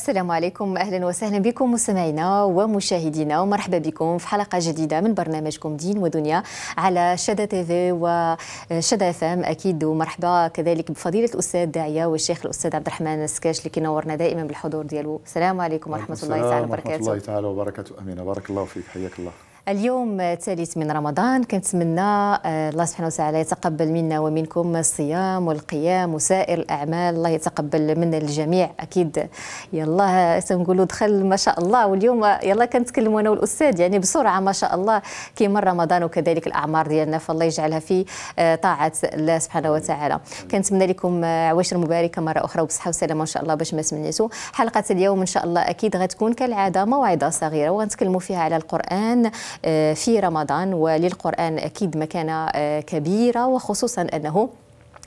السلام عليكم اهلا وسهلا بكم مستمعينا ومشاهدينا ومرحبا بكم في حلقه جديده من برنامجكم دين ودنيا على شدا تيفي وشدا اف ام اكيد ومرحبا كذلك بفضيله الاستاذ داعيه والشيخ الاستاذ عبد الرحمن السكاش اللي كينورنا دائما بالحضور ديالو السلام عليكم ورحمه الله تعالى وبركاته ورحمه الله تعالى وبركاته امين بارك الله فيك حياك الله اليوم الثالث من رمضان كنتمنى آه، الله سبحانه وتعالى يتقبل منا ومنكم الصيام والقيام وسائر الاعمال الله يتقبل منا الجميع اكيد يلا تنقولوا دخل ما شاء الله واليوم يلا كنتكلموا انا والاستاذ يعني بسرعه ما شاء الله كيمر رمضان وكذلك الاعمار ديالنا فالله يجعلها في آه، طاعه الله سبحانه وتعالى كنتمنى لكم عواشر مباركه مره اخرى وبصحه وسلامه ان شاء الله باش ما تمنيتوا حلقه اليوم ان شاء الله اكيد غتكون كالعاده موعظه صغيره وغنتكلموا فيها على القران آه، في رمضان وللقرآن أكيد مكانة آه، كبيرة وخصوصا أنه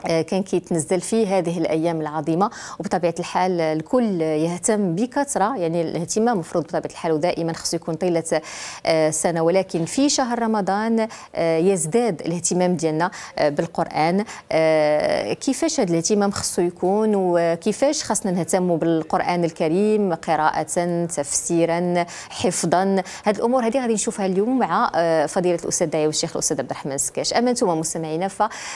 آه، كان كيتنزل فيه هذه الايام العظيمه وبطبيعه الحال الكل يهتم بكثره يعني الاهتمام مفروض بطبيعه الحال ودائما خصو يكون طيله السنه آه، ولكن في شهر رمضان آه، يزداد الاهتمام ديالنا بالقران كيفاش هذا الاهتمام خصو يكون وكيفاش خصنا نهتموا بالقران الكريم قراءه تفسيرا حفظا هذه الامور هذه غادي نشوفها اليوم مع فضيله الاستاذ دايا والشيخ الاستاذ عبد الرحمن السكاش اما انتم مستمعينا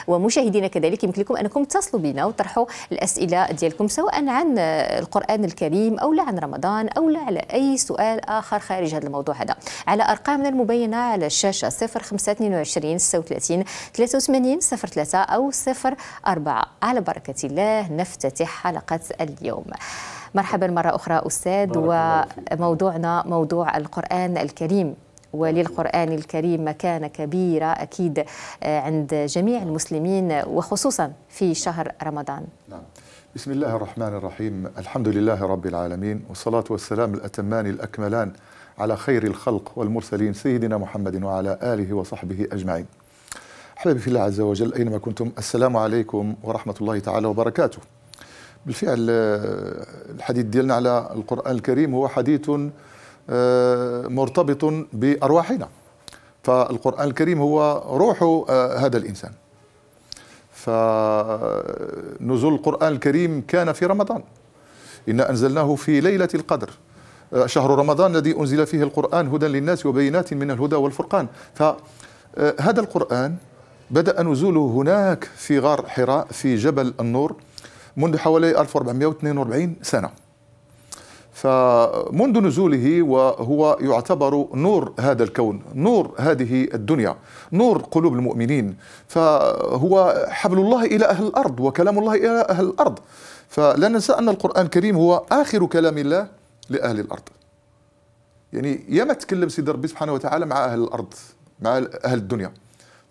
ومشاهدينا كذلك يمكن قلت لكم انكم اتصلوا بنا وطرحوا الاسئله ديالكم سواء عن القران الكريم او لا عن رمضان او لا على اي سؤال اخر خارج هذا الموضوع هذا على ارقامنا المبينه على الشاشه 0522 36 83 03 او 04 على بركه الله نفتتح حلقه اليوم مرحبا مرة أخرى أستاذ وموضوعنا موضوع القرآن الكريم وللقرآن الكريم مكانة كبيرة أكيد آه، عند جميع المسلمين وخصوصا في شهر رمضان نعم. بسم الله الرحمن الرحيم الحمد لله رب العالمين والصلاة والسلام الأتمان الأكملان على خير الخلق والمرسلين سيدنا محمد وعلى آله وصحبه أجمعين أحبابي في الله عز وجل أينما كنتم السلام عليكم ورحمة الله تعالى وبركاته بالفعل آه، الحديث ديالنا على القرآن الكريم هو حديث آه، مرتبط بأرواحنا فالقرآن الكريم هو روح آه، هذا الإنسان فنزول القرآن الكريم كان في رمضان إنا أنزلناه في ليلة القدر آه، شهر رمضان الذي أنزل فيه القرآن هدى للناس وبينات من الهدى والفرقان فهذا القرآن بدأ نزوله هناك في غار حراء في جبل النور منذ حوالي 1442 سنة فمنذ نزوله وهو يعتبر نور هذا الكون نور هذه الدنيا نور قلوب المؤمنين فهو حبل الله إلى أهل الأرض وكلام الله إلى أهل الأرض فلا ننسى أن القرآن الكريم هو آخر كلام الله لأهل الأرض يعني يا ما تكلم سيدي ربي سبحانه وتعالى مع أهل الأرض مع أهل الدنيا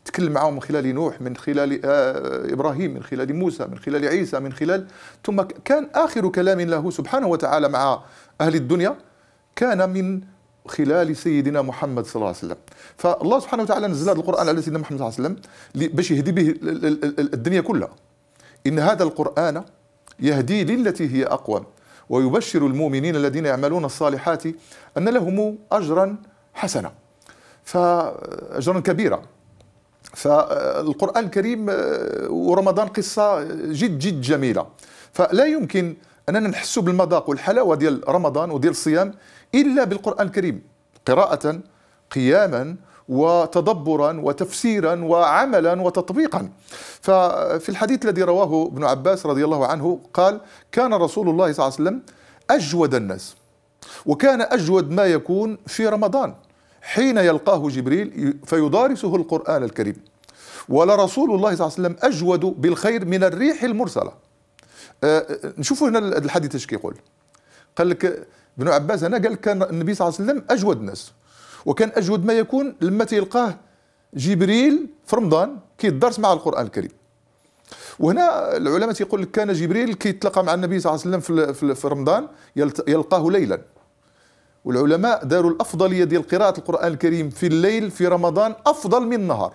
تكلم معهم من خلال نوح من خلال آه، إبراهيم من خلال موسى من خلال عيسى من خلال ثم كان آخر كلام له سبحانه وتعالى مع أهل الدنيا كان من خلال سيدنا محمد صلى الله عليه وسلم فالله سبحانه وتعالى نزل هذا القرآن على سيدنا محمد صلى الله عليه وسلم باش يهدي به الدنيا كلها إن هذا القرآن يهدي للتي هي اقوى ويبشر المؤمنين الذين يعملون الصالحات أن لهم أجرا حسنا فأجرا كبيرا فالقرآن الكريم آه، ورمضان قصة جد جد جميلة فلا يمكن أننا نحس بالمذاق والحلاوة ديال رمضان وديال الصيام إلا بالقرآن الكريم قراءة قياما وتدبرا وتفسيرا وعملا وتطبيقا ففي الحديث الذي رواه ابن عباس رضي الله عنه قال كان رسول الله صلى الله عليه وسلم أجود الناس وكان أجود ما يكون في رمضان حين يلقاه جبريل فيدارسه القرآن الكريم ولرسول الله صلى الله عليه وسلم أجود بالخير من الريح المرسلة آه، آه، نشوفوا هنا الحديث ايش كيقول قال لك ابن عباس هنا قال لك كان النبي صلى الله عليه وسلم أجود الناس وكان أجود ما يكون لما تلقاه جبريل في رمضان كيدرس مع القرآن الكريم وهنا العلماء تيقول لك كان جبريل كيتلقى مع النبي صلى الله عليه وسلم في رمضان يلقاه ليلا والعلماء داروا الافضليه ديال قراءه القران الكريم في الليل في رمضان افضل من النهار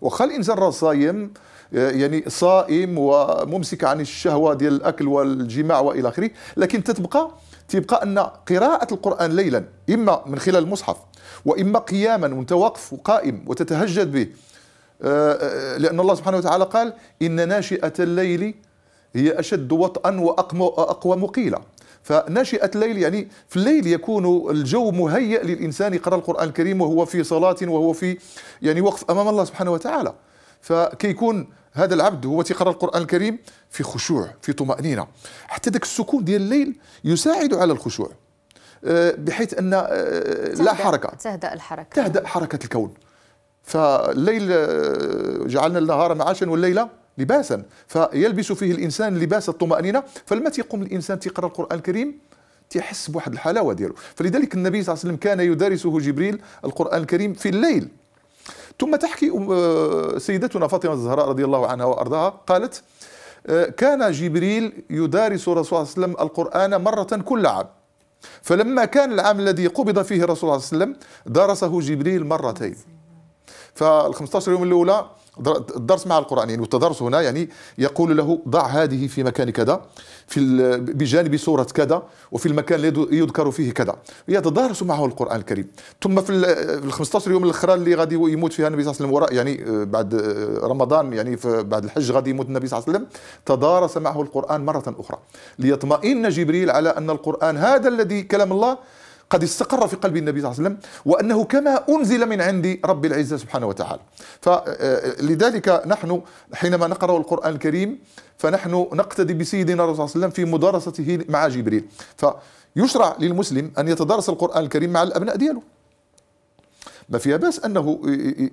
وخا الانسان راه صايم آه، يعني صائم وممسك عن الشهوه ديال الاكل والجماع والى اخره لكن تتبقى تبقى ان قراءه القران ليلا اما من خلال المصحف واما قياما وانت واقف وقائم وتتهجد به آه، آه، لان الله سبحانه وتعالى قال ان ناشئه الليل هي اشد وطئا واقوى مقيله فناشئة الليل يعني في الليل يكون الجو مهيئ للإنسان يقرأ القرآن الكريم وهو في صلاة وهو في يعني وقف أمام الله سبحانه وتعالى فكيكون هذا العبد هو تيقرا القران الكريم في خشوع في طمانينه حتى ذاك السكون ديال الليل يساعد على الخشوع آه، بحيث ان آه، لا حركه تهدا الحركه تهدا حركه الكون فالليل آه، جعلنا النهار معاشا والليله لباسا فيلبس فيه الانسان لباس الطمانينه فلما تيقوم الانسان تيقرا القران الكريم تيحس بواحد الحلاوه ديالو فلذلك النبي صلى الله عليه وسلم كان يدارسه جبريل القران الكريم في الليل ثم تحكي آه، سيدتنا فاطمه الزهراء رضي الله عنها وارضاها قالت آه، كان جبريل يدارس الرسول صلى الله عليه وسلم القران مره كل عام فلما كان العام الذي قبض فيه الرسول صلى الله عليه وسلم درسه جبريل مرتين فال 15 يوم الاولى الدرس مع القران يعني والتدرس هنا يعني يقول له ضع هذه في مكان كذا في بجانب سورة كذا وفي المكان الذي يذكر فيه كذا يتدارس معه القرآن الكريم ثم في ال 15 يوم الأخرى اللي غادي يموت فيها النبي صلى الله عليه وسلم وراء يعني آه، بعد آه، رمضان يعني بعد الحج غادي يموت النبي صلى الله عليه وسلم تدارس معه القرآن مرة أخرى ليطمئن جبريل على أن القرآن هذا الذي كلام الله قد استقر في قلب النبي صلى الله عليه وسلم وأنه كما أنزل من عند رب العزة سبحانه وتعالى فلذلك آه، آه، نحن حينما نقرأ القرآن الكريم فنحن نقتدي بسيدنا الرسول صلى الله عليه وسلم في مدارسته مع جبريل فيشرع للمسلم أن يتدارس القرآن الكريم مع الأبناء دياله ما فيها باس انه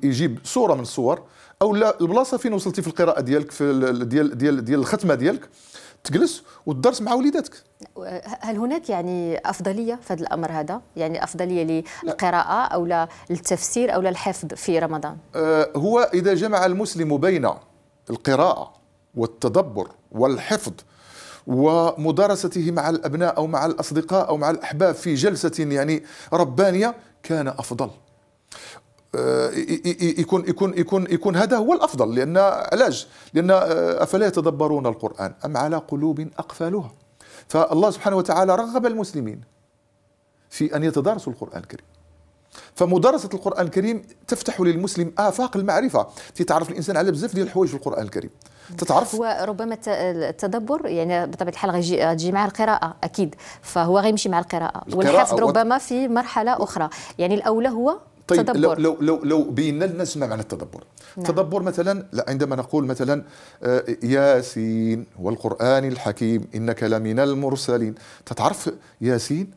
يجيب صوره من الصور او البلاصه فين وصلتي في القراءه ديالك في ديال ديال ديال الختمه ديالك تجلس وتدرس مع وليداتك هل هناك يعني افضليه في هذا الامر هذا يعني افضليه للقراءه او للتفسير او للحفظ في رمضان آه، هو اذا جمع المسلم بين القراءه والتدبر والحفظ ومدارسته مع الابناء او مع الاصدقاء او مع الاحباب في جلسه يعني ربانيه كان افضل آه، يكون يكون يكون يكون هذا هو الافضل لان علاج لان افلا يتدبرون القران ام على قلوب اقفالها فالله سبحانه وتعالى رغب المسلمين في ان يتدارسوا القران الكريم فمدارسه القران الكريم تفتح للمسلم افاق المعرفه تتعرف الانسان على بزاف ديال الحوايج في القران الكريم تتعرف وربما التدبر يعني بطبيعه الحال غتجي مع القراءه اكيد فهو غيمشي مع القراءه, القراءة والحفظ ربما في مرحله اخرى يعني الاولى هو طيب تدبر. لو لو لو, لو بينا الناس ما معنى التدبر نعم. التدبر مثلا عندما نقول مثلا آه، ياسين والقرآن الحكيم إنك لمن المرسلين تتعرف ياسين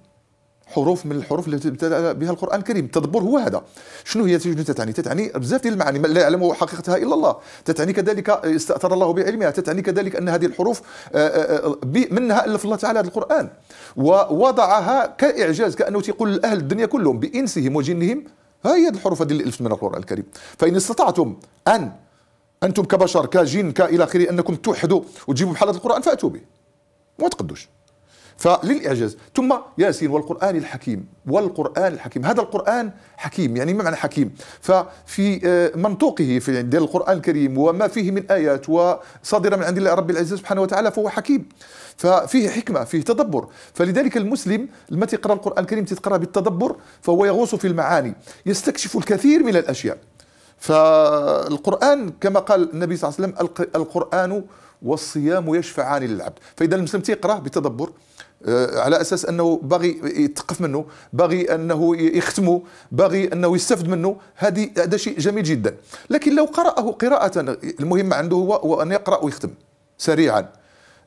حروف من الحروف التي ابتدا بها القران الكريم التدبر هو هذا شنو هي شنو تتعني تتعني بزاف ديال المعاني لا يعلم حقيقتها الا الله تتعني كذلك استاثر الله بعلمها تتعني كذلك ان هذه الحروف آه، آه، منها الف الله تعالى هذا القران ووضعها كاعجاز كانه تيقول لاهل الدنيا كلهم بانسهم وجنهم هاي هي الحروف هذه اللي ألفت منها القرآن الكريم فإن استطعتم أن أنتم كبشر كجن كإلى آخره أنكم توحدوا وتجيبوا بحالة القرآن فأتوا به ما تقدوش فللإعجاز ثم ياسين والقرآن الحكيم والقرآن الحكيم هذا القرآن حكيم يعني ما معنى حكيم ففي آه، منطوقه في ديال القرآن الكريم وما فيه من آيات وصادرة من عند الله رب العزة سبحانه وتعالى فهو حكيم ففيه حكمة فيه تدبر فلذلك المسلم لما تقرأ القرآن الكريم تقرا بالتدبر فهو يغوص في المعاني يستكشف الكثير من الأشياء فالقرآن كما قال النبي صلى الله عليه وسلم القرآن والصيام يشفعان للعبد فإذا المسلم تقرا بتدبر آه، على اساس انه باغي يتقف منه باغي انه يختمه باغي انه يستفد منه هذه هذا شيء جميل جدا لكن لو قراه قراءه المهم عنده هو, هو ان يقرا ويختم سريعا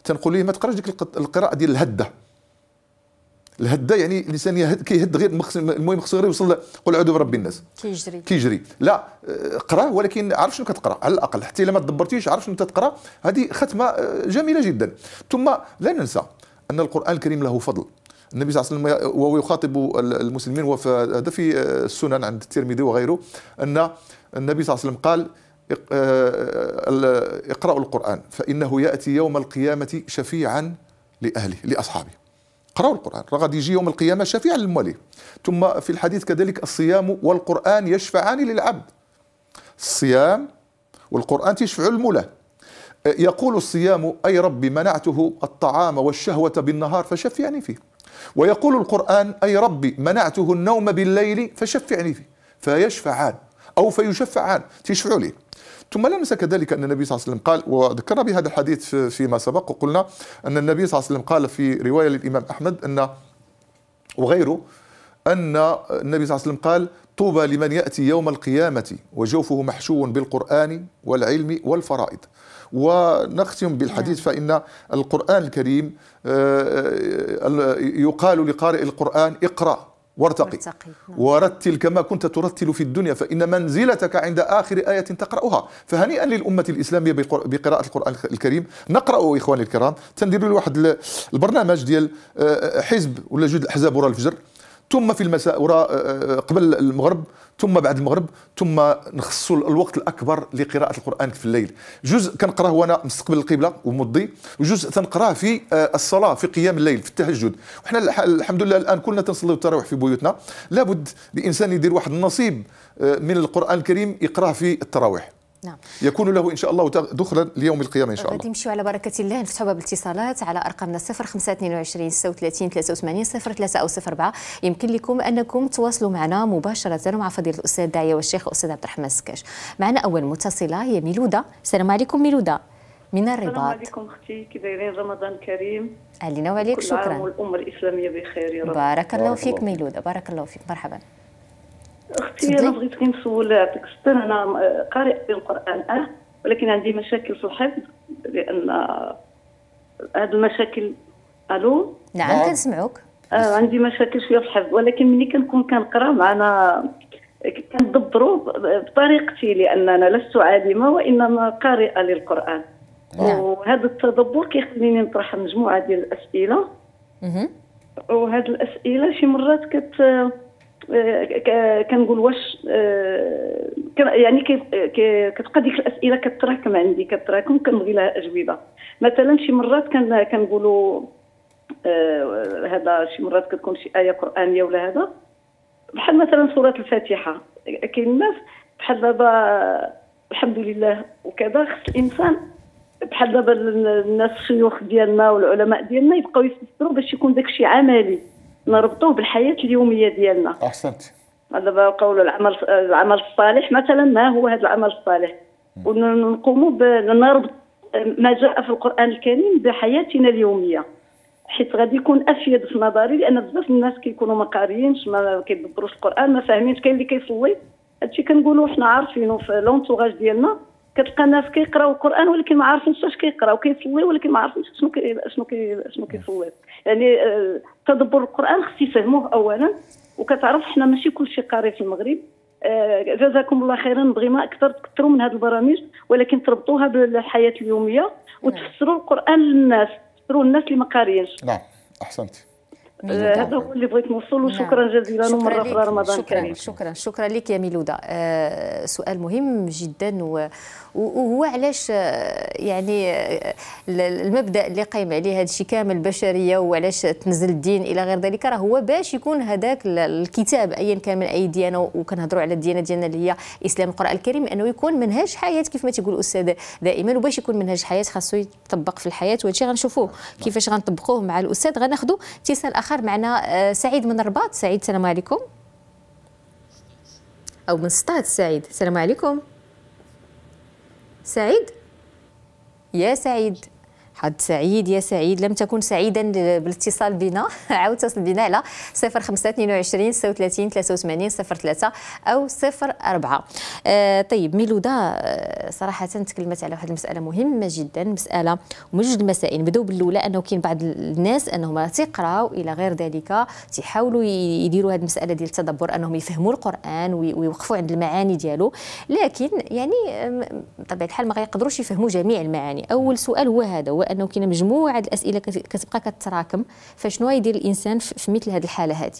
تنقول ليه ما تقراش ديك القراءه ديال الهده الهده يعني الانسان كيهد غير المهم خصو غير يوصل قل اعوذ برب الناس كيجري كيجري لا اقرا آه، ولكن عرف شنو كتقرا على الاقل حتى الا ما تدبرتيش عرف شنو تقرا هذه ختمه آه، جميله جدا ثم لا ننسى أن القرآن الكريم له فضل النبي صلى الله عليه وسلم وهو يخاطب المسلمين وفي هذا في السنن عند الترمذي وغيره أن النبي صلى الله عليه وسلم قال آه، اقرأوا القرآن فإنه يأتي يوم القيامة شفيعا لأهله لأصحابه قرأوا القرآن راه غادي يجي يوم القيامة شفيعا للمولي ثم في الحديث كذلك الصيام والقرآن يشفعان للعبد الصيام والقرآن تشفع المولى يقول الصيام أي رب منعته الطعام والشهوة بالنهار فشفعني فيه ويقول القرآن أي ربي منعته النوم بالليل فشفعني فيه فيشفعان أو فيشفعان تشفع لي ثم لمس كذلك أن النبي صلى الله عليه وسلم قال وذكرنا بهذا الحديث فيما سبق وقلنا أن النبي صلى الله عليه وسلم قال في رواية للإمام أحمد أن وغيره أن النبي صلى الله عليه وسلم قال طوبى لمن يأتي يوم القيامة وجوفه محشو بالقرآن والعلم والفرائض ونختم بالحديث نعم. فإن القرآن الكريم آه، آه، يقال لقارئ القرآن اقرأ وارتقي نعم. ورتل كما كنت ترتل في الدنيا فإن منزلتك عند آخر آية تقرأها فهنيئا للأمة الإسلامية بقراءة القرآن الكريم نقرأه إخواني الكرام تنديروا لواحد واحد البرنامج ديال آه، حزب ولا جد الأحزاب وراء الفجر ثم في المساء وراء قبل المغرب ثم بعد المغرب ثم نخصوا الوقت الاكبر لقراءه القران في الليل جزء كنقراه وانا مستقبل القبله ومضي وجزء تنقراه في آه، الصلاه في قيام الليل في التهجد وحنا الحمد لله الان كلنا تنصلي التراويح في بيوتنا لابد الانسان يدير واحد النصيب آه، من القران الكريم يقراه في التراويح نعم. يكون له إن شاء الله دخلا ليوم القيامة إن شاء الله غادي نمشيو على بركة الله نفتحوا باب الاتصالات على أرقامنا 0522 36 83 03 أو 04 يمكن لكم أنكم تواصلوا معنا مباشرة مع فضيلة الأستاذ داعيه والشيخ الأستاذ عبد الرحمن السكاش معنا أول متصلة هي ميلودة السلام عليكم ميلودة من الرباط السلام عليكم اختي كي دايرين رمضان كريم علينا وعليك شكرا والامه الاسلاميه بخير يا رب بارك الله فيك ميلوده بارك الله فيك مرحبا اختي انا بغيت نسول يعطيك الصبر انا قارئ في القران اه ولكن عندي مشاكل في الحفظ لان هذه المشاكل الو نعم،, نعم كنسمعوك آه عندي مشاكل شويه في الحفظ ولكن ملي كنكون كنقرا معنا كندبروا بطريقتي لان انا لست عالمه وانما قارئه للقران نعم. وهذا التدبر كيخليني نطرح مجموعه ديال الاسئله وهذه الاسئله شي مرات كت آه، كنقول واش آه، يعني كتبقى ديك الاسئله كتراكم عندي كتراكم كنبغي لها اجوبه مثلا شي مرات كنقولوا آه، هذا شي مرات كتكون شي ايه قرانيه ولا هذا بحال مثلا سوره الفاتحه كاين الناس بحال دابا الحمد لله وكذا خص الانسان بحال دابا الناس الشيوخ ديالنا والعلماء ديالنا يبقاو يفسروا باش يكون داكشي عملي نربطوه بالحياه اليوميه ديالنا احسنت دابا قولوا العمل العمل الصالح مثلا ما هو هذا العمل الصالح ونقوموا نربط ما جاء في القران الكريم بحياتنا اليوميه حيت غادي يكون افيد في نظري لان بزاف الناس كيكونوا ما قاريينش ما كيدبروش القران ما فاهمينش كاين اللي كيصلي هادشي كنقولوا حنا عارفينو في لونتوراج ديالنا كتلقى ناس كيقراو القران ولكن ما عارفينش اش كيقراو كيصلي ولكن ما عارفينش شنو كي شنو كي شنو كيصلي يعني آه، تدبر القران خص يفهموه اولا وكتعرف حنا ماشي كلشي قاري في المغرب آه، جزاكم الله خيرا نبغي ما اكثر تكثروا من هذه البرامج ولكن تربطوها بالحياه اليوميه نعم. وتفسروا القران للناس تفسروا الناس اللي ما قاريينش نعم احسنتي آه، هذا هو اللي بغيت نوصل وشكرا نعم. جزيلا ومره اخرى رمضان كريم شكرا شكرا لك يا ميلودا آه سؤال مهم جدا وهو علاش آه، يعني آه، المبدا اللي قايم عليه هذا الشيء كامل البشريه وعلاش تنزل الدين الى غير ذلك راه هو باش يكون هذاك الكتاب ايا كان من اي ديانه وكنهضروا على الديانه ديالنا اللي هي اسلام القران الكريم انه يكون منهج حياه كيف ما تيقول الاستاذ دائما وباش يكون منهج حياه خاصو يطبق في الحياه وهادشي غنشوفوه نعم. كيفاش غنطبقوه مع الاستاذ غناخذوا اتصال اخر اخر معنا آه، سعيد من الرباط سعيد السلام عليكم او من سطات سعيد السلام عليكم سعيد يا سعيد عاد سعيد يا سعيد لم تكن سعيدا بالاتصال بنا عاود تصل بنا على 0522 22 36 83 03 او 04 آه طيب ميلودا آه، صراحه تكلمت على واحد المساله مهمه جدا مساله من جوج المسائل بداو بالاولى انه كاين بعض الناس انهم راه تيقراو الى غير ذلك تيحاولوا يديروا هذه المساله ديال التدبر انهم يفهموا القران ويوقفوا عند المعاني ديالو لكن يعني بطبيعه الحال ما غيقدروش يفهموا جميع المعاني اول سؤال هو هذا هو انه كاينه مجموعه الاسئله كتبقى كتراكم فشنو يدير الانسان في مثل هذه الحاله هذه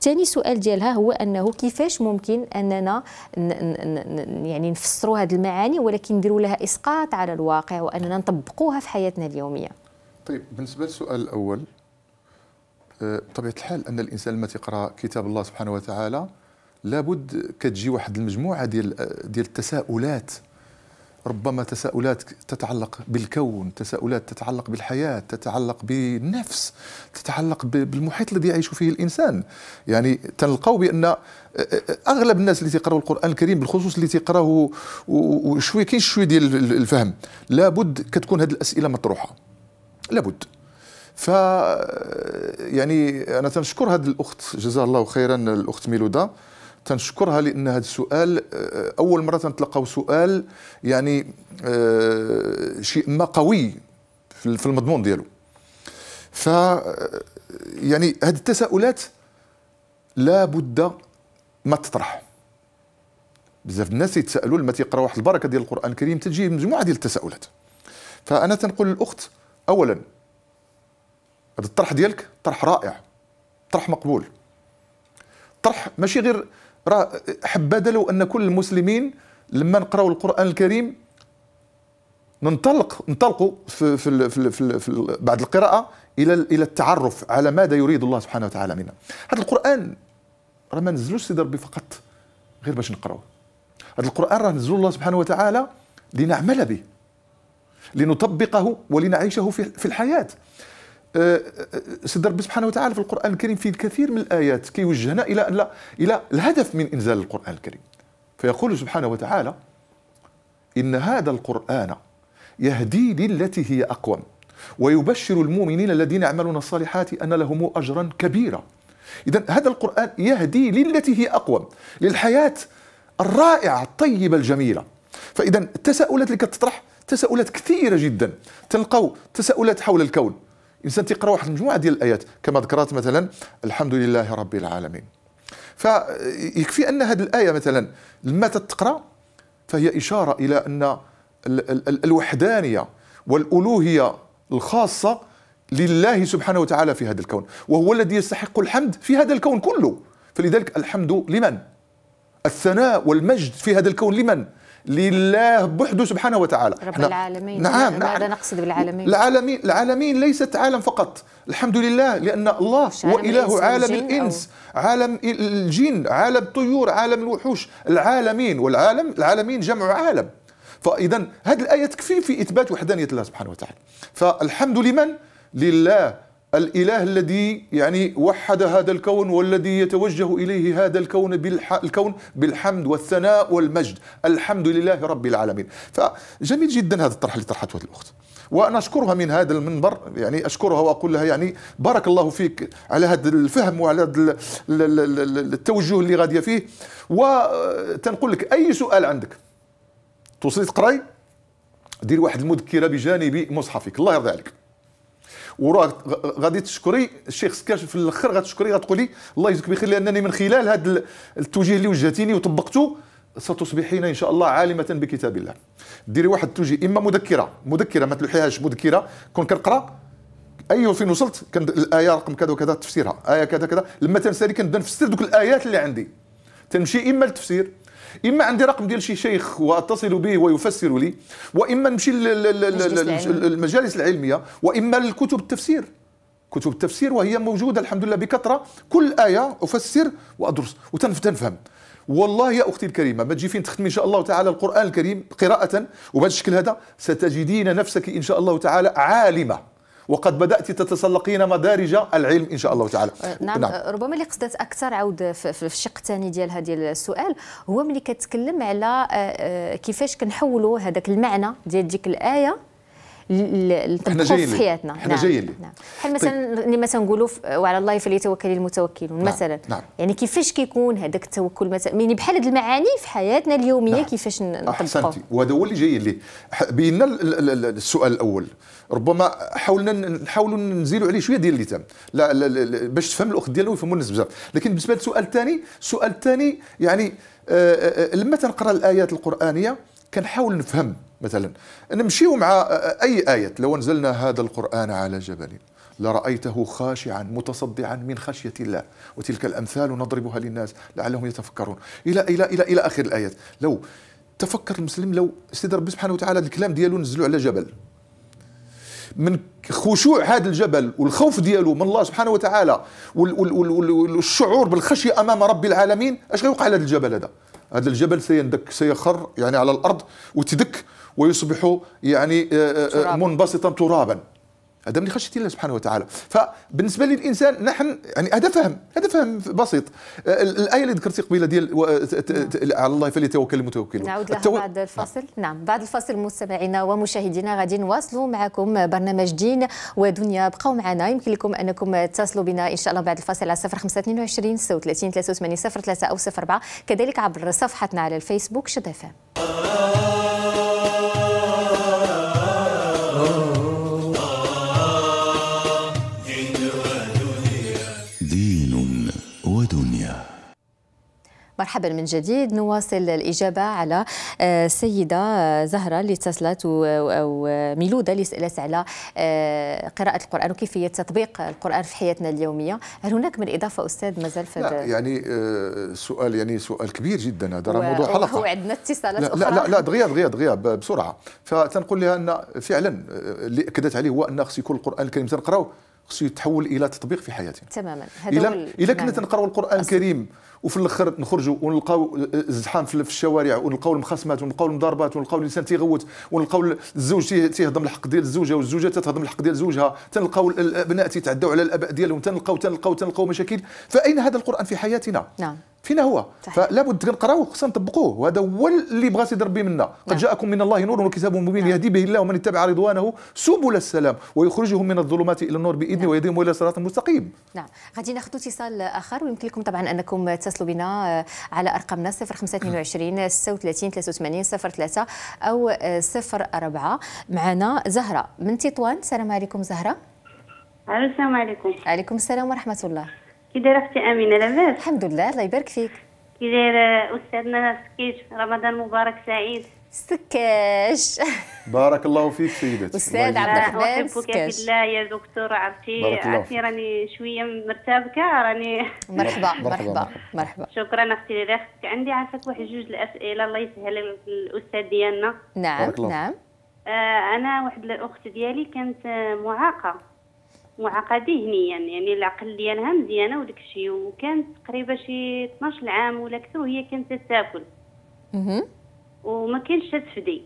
ثاني سؤال ديالها هو انه كيفاش ممكن اننا يعني نفسروا هذه المعاني ولكن نديروا لها اسقاط على الواقع واننا نطبقوها في حياتنا اليوميه طيب بالنسبه للسؤال الاول آه، بطبيعه الحال ان الانسان لما تقرا كتاب الله سبحانه وتعالى لابد كتجي واحد المجموعه ديال آه، ديال التساؤلات ربما تساؤلات تتعلق بالكون تساؤلات تتعلق بالحياة تتعلق بالنفس تتعلق بالمحيط الذي يعيش فيه الإنسان يعني تلقوا بأن آه، آه، اغلب الناس اللي تقرأوا القران الكريم بالخصوص اللي تقرأه وشويه كاين شويه ديال الفهم لابد كتكون هذه الاسئله مطروحه لابد ف آه، يعني انا تنشكر هذه الاخت جزاها الله خيرا الاخت ميلودا تنشكرها لان هذا السؤال آه، اول مره تنتلقاو سؤال يعني آه، شيء ما قوي في المضمون ديالو ف آه، يعني هذه التساؤلات لا بد ما تطرح بزاف الناس يتساءلوا لما تيقراوا واحد البركه ديال القران الكريم تجي مجموعه ديال التساؤلات فانا تنقول للاخت اولا هذا الطرح ديالك طرح رائع طرح مقبول طرح ماشي غير راه حبذا لو ان كل المسلمين لما نقراو القران الكريم ننطلق ننطلقوا في في في, في, في بعد القراءه الى الى التعرف على ماذا يريد الله سبحانه وتعالى منا هذا القران راه ما نزلوش سيدي ربي فقط غير باش نقراوه هذا القران راه نزل الله سبحانه وتعالى لنعمل به لنطبقه ولنعيشه في الحياه آه، آه، آه، سيد ربي سبحانه وتعالى في القران الكريم في الكثير من الايات كيوجهنا الى لا الى الهدف من انزال القران الكريم فيقول سبحانه وتعالى ان هذا القران يهدي للتي هي اقوم ويبشر المؤمنين الذين يعملون الصالحات ان لهم اجرا كبيرا اذا هذا القران يهدي للتي هي اقوم للحياه الرائعه الطيبه الجميله فاذا التساؤلات اللي كتطرح تساؤلات كثيره جدا تلقوا تساؤلات حول الكون الانسان تيقرا واحد المجموعه ديال الايات كما ذكرت مثلا الحمد لله رب العالمين فيكفي ان هذه الايه مثلا لما تتقرا فهي اشاره الى ان الوحدانيه والالوهيه الخاصه لله سبحانه وتعالى في هذا الكون وهو الذي يستحق الحمد في هذا الكون كله فلذلك الحمد لمن الثناء والمجد في هذا الكون لمن لله بوحده سبحانه وتعالى رب احنا العالمين نعم ماذا نعم. نقصد بالعالمين العالمين العالمين ليست عالم فقط الحمد لله لان الله هو اله عالم الانس عالم الجن عالم الطيور عالم الوحوش العالمين والعالم العالمين جمع عالم فاذا هذه الايه تكفي في اثبات وحدانيه الله سبحانه وتعالى فالحمد لمن لله الاله الذي يعني وحد هذا الكون والذي يتوجه اليه هذا الكون بالح... الكون بالحمد والثناء والمجد الحمد لله رب العالمين فجميل جدا هذا الطرح اللي طرحته هذه الاخت وانا اشكرها من هذا المنبر يعني اشكرها واقول لها يعني بارك الله فيك على هذا الفهم وعلى هذا التوجه اللي غاديه فيه وتنقول لك اي سؤال عندك توصلي تقراي دير واحد المذكره بجانب مصحفك الله يرضى عليك وراك غادي تشكري الشيخ سكاش في الاخر غتشكري غتقولي الله يجزيك بخير لانني من خلال هذا التوجيه اللي وجهتيني وطبقته ستصبحين ان شاء الله عالمه بكتاب الله ديري واحد التوجيه اما مذكره مذكره ما تلوحيهاش مذكره كون كنقرا اي فين وصلت كان الايه رقم كذا وكذا تفسيرها ايه كذا كذا لما تنسالي كنبدا نفسر دوك الايات اللي عندي تنمشي اما للتفسير اما عندي رقم ديال شي شيخ واتصل به ويفسر لي واما نمشي للمجالس العلميه واما لكتب التفسير كتب التفسير وهي موجوده الحمد لله بكثره كل ايه افسر وادرس وتنفهم والله يا اختي الكريمه ما تجي فين تختمي ان شاء الله تعالى القران الكريم قراءه وبهذا الشكل هذا ستجدين نفسك ان شاء الله تعالى عالمه وقد بدات تتسلقين مدارج العلم ان شاء الله تعالى أه، نعم, نعم. ربما اللي قصدت اكثر عاود في الشق الثاني ديالها ديال السؤال هو ملي كتكلم على أه، أه، كيفاش كنحولوا هذاك المعنى ديال ديك الايه نطبقوا في حياتنا احنا نعم. جايين نعم. بحال طيب. مثلا طيب. مثلا نقولوا وعلى الله فليتوكل المتوكلون نعم. مثلا نعم. يعني كيفاش كيكون هذاك التوكل مثلا يعني بحال هذه المعاني في حياتنا اليوميه نعم. كيفاش نطبقوا احسنتي وهذا هو اللي جايين ليه بينا السؤال الاول ربما حاولنا نحاولوا نزيلوا عليه شويه ديال اللي لا, لا, لا باش تفهم الاخت ديالو ويفهموا الناس بزاف لكن بالنسبه للسؤال الثاني السؤال الثاني يعني آه، آه، آه، لما تنقرا الايات القرانيه كنحاول نفهم مثلا نمشيو مع أي آية لو أنزلنا هذا القرآن على جبل لرأيته خاشعا متصدعا من خشية الله وتلك الأمثال نضربها للناس لعلهم يتفكرون إلى إلى إلى إلى آخر الآيات لو تفكر المسلم لو سيدي ربي سبحانه وتعالى الكلام ديالو نزلوا على جبل من خشوع هذا الجبل والخوف ديالو من الله سبحانه وتعالى والشعور بالخشية أمام رب العالمين اش غيوقع على هذا الجبل هذا هذا الجبل سيندك سيخر يعني على الأرض وتدك ويصبح يعني آه، آه، آه، منبسطا ترابا هذا من خشيتي الله سبحانه وتعالى فبالنسبه للانسان نحن يعني هذا فهم هذا فهم بسيط آه، الايه اللي ذكرتي قبيله ديال و... آه، ت... ت... على الله فليتوكل المتوكلون نعود لها التو... بعد آه. الفاصل نعم. نعم بعد الفاصل مستمعينا ومشاهدينا غادي نواصلوا معكم برنامج دين ودنيا بقوا معنا يمكن لكم انكم تتصلوا بنا ان شاء الله بعد الفاصل على 0522 36 83 03 او 04 كذلك عبر صفحتنا على الفيسبوك شدافه فهم مرحبا من جديد نواصل الإجابة على السيدة آه، آه، زهرة اللي اتصلت وميلودة اللي سألت على آه، قراءة القرآن وكيفية تطبيق القرآن في حياتنا اليومية هل هناك من إضافة أستاذ مازال في لا يعني سؤال يعني سؤال كبير جدا هذا و... موضوع حلقة وعندنا اتصالات لا, أخرى لا لا دغيا دغيا دغيا بسرعة فتنقول لها أن فعلا اللي أكدت عليه هو أن خص يكون القرآن الكريم تنقراو خصو يتحول الى تطبيق في حياتنا تماما هذا الا كنا تنقراو القران الكريم وفي الاخر نخرجوا ونلقاو الزحام في الشوارع ونلقاو المخاصمات ونلقاو المضاربات ونلقاو الانسان تيغوت ونلقاو الزوج تيهضم الحق ديال الزوجه والزوجه تتهضم الحق ديال زوجها تنلقاو الابناء تيتعداو على الاباء ديالهم تنلقاو تنلقاو تنلقاو مشاكل فاين هذا القران في حياتنا نعم فينا هو فلا بد نقراوه خصنا نطبقوه وهذا هو اللي بغى سيدي ربي منا قد نعم. جاءكم من الله نور وكتاب مبين نعم. يهدي به الله ومن اتبع رضوانه سبل السلام ويخرجهم من الظلمات الى النور باذنه نعم. ويهديهم الى صراط مستقيم نعم غادي ناخذ اتصال اخر ويمكن لكم طبعا انكم تتصلوا بنا آه، على ارقامنا 0522 36 83 03 او 04 آه، معنا زهره من تطوان السلام عليكم زهره السلام عليكم عليكم السلام ورحمه الله كي دايره اختي امينه لاباس الحمد لله الله يبارك فيك كي دايره استاذنا سكيش رمضان مبارك سعيد سكاش بارك الله فيك سيدتي استاذ عبد الرحمن سكاش لا يا دكتور عرفتي عرفتي راني شويه مرتبكه راني مرحبا مرحبا مرحبا شكرا اختي لريحتك عندي عافاك واحد جوج الاسئله الله يسهل الاستاذ ديالنا نعم نعم آه، انا واحد الاخت ديالي كانت آه، معاقه معاقه ذهنيا يعني العقل ديالها مزيانه وداك الشيء وكانت تقريبا شي 12 عام ولا اكثر وهي كانت تاكل وما كانش تفدي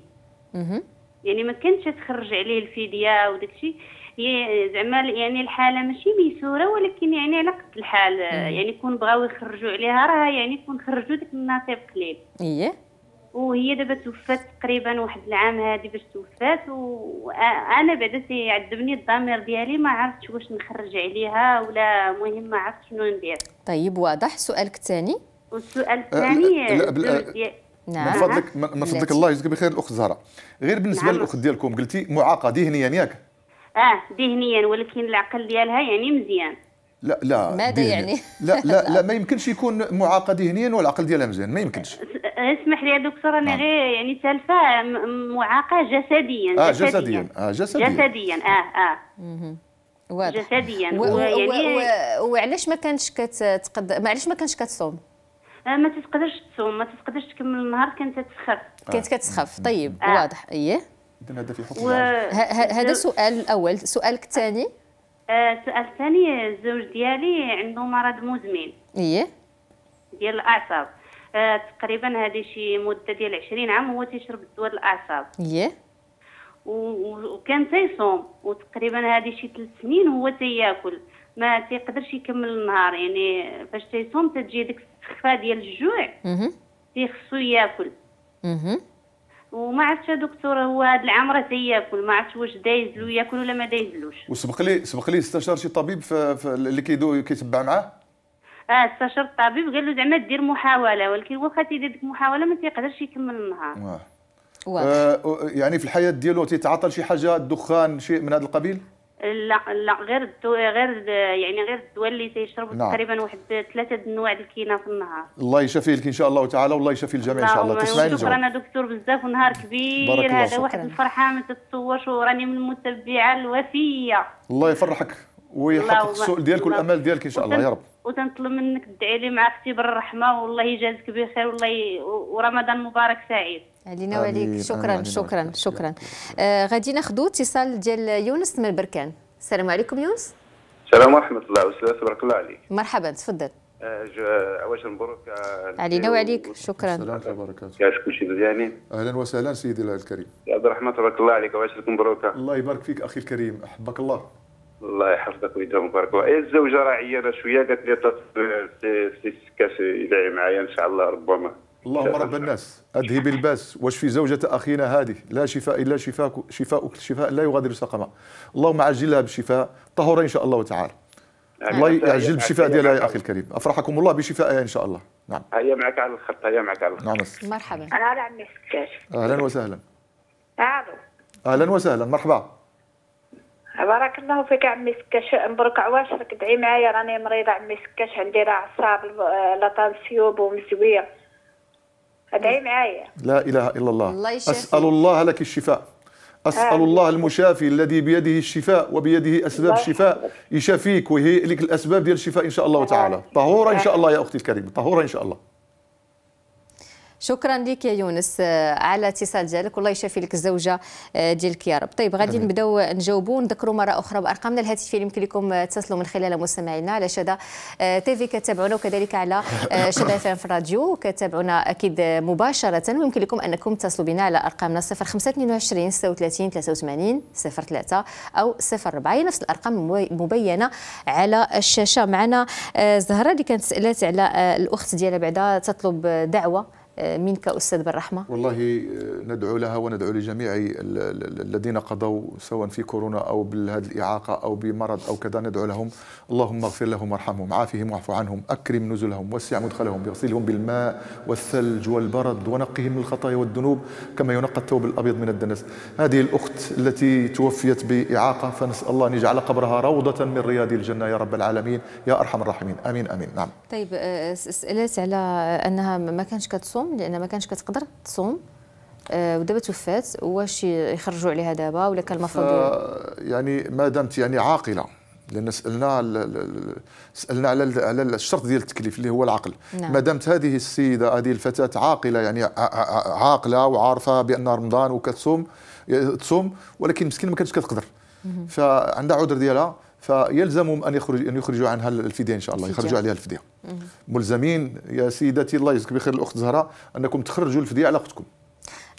يعني ما كانتش تخرج عليه الفديه وداك الشيء هي زعما يعني الحاله ماشي ميسوره ولكن يعني على قد الحال يعني كون بغاو يخرجوا عليها راه يعني كون خرجوا ديك النصيب قليل اييه وهي دابا توفات تقريبا واحد العام هادي باش توفات وانا بعدا تيعذبني الضمير ديالي ما عرفتش واش نخرج عليها ولا مهم ما عرفتش شنو ندير طيب واضح سؤالك الثاني والسؤال أه، الثاني أه، نعم من فضلك من فضلك الله يجزيك بخير الاخت زهره غير بالنسبه نعم. للاخت ديالكم قلتي معاقه ذهنيا ياك اه ذهنيا ولكن العقل ديالها يعني مزيان لا لا ماذا يعني؟ لا لا لا ما يمكنش يكون معاقه ذهنيا والعقل ديالها مزيان ما يمكنش اسمح لي يا دكتور انا نعم. غير يعني سالفه معاقه جسديا اه جسديا اه جسديا جسديا اه اه واضح جسديا وعلاش ما كانتش كتقدر معلاش علاش ما كانتش كتصوم؟ آه، ما تتقدرش تصوم ما تتقدرش تكمل النهار كانت تسخف كانت كتسخف طيب آه. واضح اييه هذا في هذا الاول سؤالك الثاني السؤال الثاني الزوج ديالي عنده مرض مزمن ايه ديال الاعصاب آه تقريبا هذه شي مده ديال 20 عام هو تيشرب الدواء الاعصاب ايه وكان تيصوم وتقريبا هذه شي 3 سنين هو تياكل ما تيقدرش يكمل النهار يعني فاش تيصوم تتجي ديك السخفه ديال الجوع تيخصو ياكل وما عرفتش دكتور هو هذا العام راه تياكل ما عرفتش واش دايز له ياكل ولا ما دايزلوش وسبق لي سبق لي استشار شي طبيب في في اللي كيدو كيتبع معاه اه استشار الطبيب قال له زعما دير محاوله ولكن واخا تيدير ديك المحاوله ما تيقدرش يكمل النهار واه آه يعني في الحياه ديالو تيتعطل شي حاجه الدخان شيء من هذا القبيل لا لا غير الدو... غير د... يعني غير الدواء اللي تيشربوا نعم. تقريبا واحد ثلاثه انواع الكينه في النهار الله يشفي لك ان شاء الله تعالى والله يشفي الجميع ان شاء الله تسمعي الجواب شكرا دكتور بزاف ونهار كبير هذا واحد الفرحه ما تتصورش وراني من المتبعه الوفيه الله يفرحك ويحقق السؤال ديالك والامال ديالك ان شاء الله يا رب وتنطلب منك تدعي لي مع اختي بالرحمه والله يجازك بخير والله ي... ورمضان مبارك سعيد علينا وعليك شكرا شكرا شكرا آه، غادي ناخذ اتصال ديال يونس من بركان السلام عليكم يونس السلام ورحمه الله وبركاته تبارك الله عليك مرحبا تفضل عواش آه، مبروك آه، علينا وعليك شكرا السلام وبركاته كاش كلشي مزيانين اهلا وسهلا سيدي الكريم يا عبد الرحمن تبارك الله عليك عواش مبروك الله يبارك فيك اخي الكريم احبك الله الله يحفظك ويديم مبارك الله الزوجه راه عيانه شويه قالت لي تصل يدعي معايا ان شاء الله ربما اللهم رب الناس أذهب الباس واشفي زوجة أخينا هذه لا شفاء إلا شفاءك شفاءك شفاء لا يغادر سقما اللهم عجلها بالشفاء طهورة إن شاء الله تعالى الله يعجل بالشفاء ديالها يا أخي الكريم أفرحكم الله بشفائها إن شاء الله نعم هيا معك على الخط هيا معك على الخط نعم مرحبا أنا على عمي سكاش أهلا وسهلا ألو أهلا وسهلا مرحبا بارك الله فيك عمي سكاش مبروك عواشرك دعي معايا راني مريضة عمي سكاش عندي راه أعصاب لا طنسيوب ومزوية ادعي معايا لا اله الا الله, الله اسال الله لك الشفاء أسأل آه. الله المشافي الذي بيده الشفاء وبيده أسباب الشفاء يشافيك ويهيئ لك الأسباب ديال الشفاء إن شاء الله تعالى طهورة إن شاء الله يا أختي الكريمة طهورة إن شاء الله شكرا لك يا يونس آه، على اتصال ديالك والله يشافي لك الزوجه ديالك آه، يا رب طيب غادي نبداو نجاوبوا نذكروا مره اخرى بارقامنا الهاتفيه آه، اللي يمكن لكم تتصلوا من خلالها مستمعينا على شدا تي في كتابعونا وكذلك على شدا اف في الراديو كتابعونا اكيد مباشره ويمكن لكم انكم تتصلوا بنا على ارقامنا 0522 36 83 03 او 04 نفس الارقام مبينه على الشاشه معنا زهره اللي كانت سالات على الاخت ديالها بعدا تطلب دعوه منك أستاذ بالرحمة والله آه، ندعو لها وندعو لجميع الذين قضوا سواء في كورونا أو بهذه الإعاقة أو بمرض أو كذا ندعو لهم اللهم اغفر لهم وارحمهم عافهم واعف عنهم أكرم نزلهم وسع مدخلهم اغسلهم بالماء والثلج والبرد ونقهم من الخطايا والذنوب كما ينقى الثوب الأبيض من الدنس هذه الأخت التي توفيت بإعاقة فنسأل الله أن يجعل قبرها روضة من رياض الجنة يا رب العالمين يا أرحم الراحمين آمين آمين نعم طيب آه، سألت على أنها ما كانش كتصوم تصوم لان ما كانش كتقدر تصوم آه، ودابا توفات واش يخرجوا عليها دابا ولا كان المفروض يعني ما دامت يعني عاقله لان سالنا سالنا على على الشرط ديال التكليف اللي هو العقل نعم. ما دامت هذه السيده هذه الفتاه عاقله يعني عاقله وعارفه بان رمضان وكتصوم تصوم ولكن مسكين ما كانتش كتقدر فعندها عذر ديالها فيلزمهم ان يخرج ان يخرجوا عنها الفديه ان شاء الله يخرجوا عليها الفديه ملزمين يا سيدتي الله يجزيك بخير الاخت زهراء انكم تخرجوا الفديه على اختكم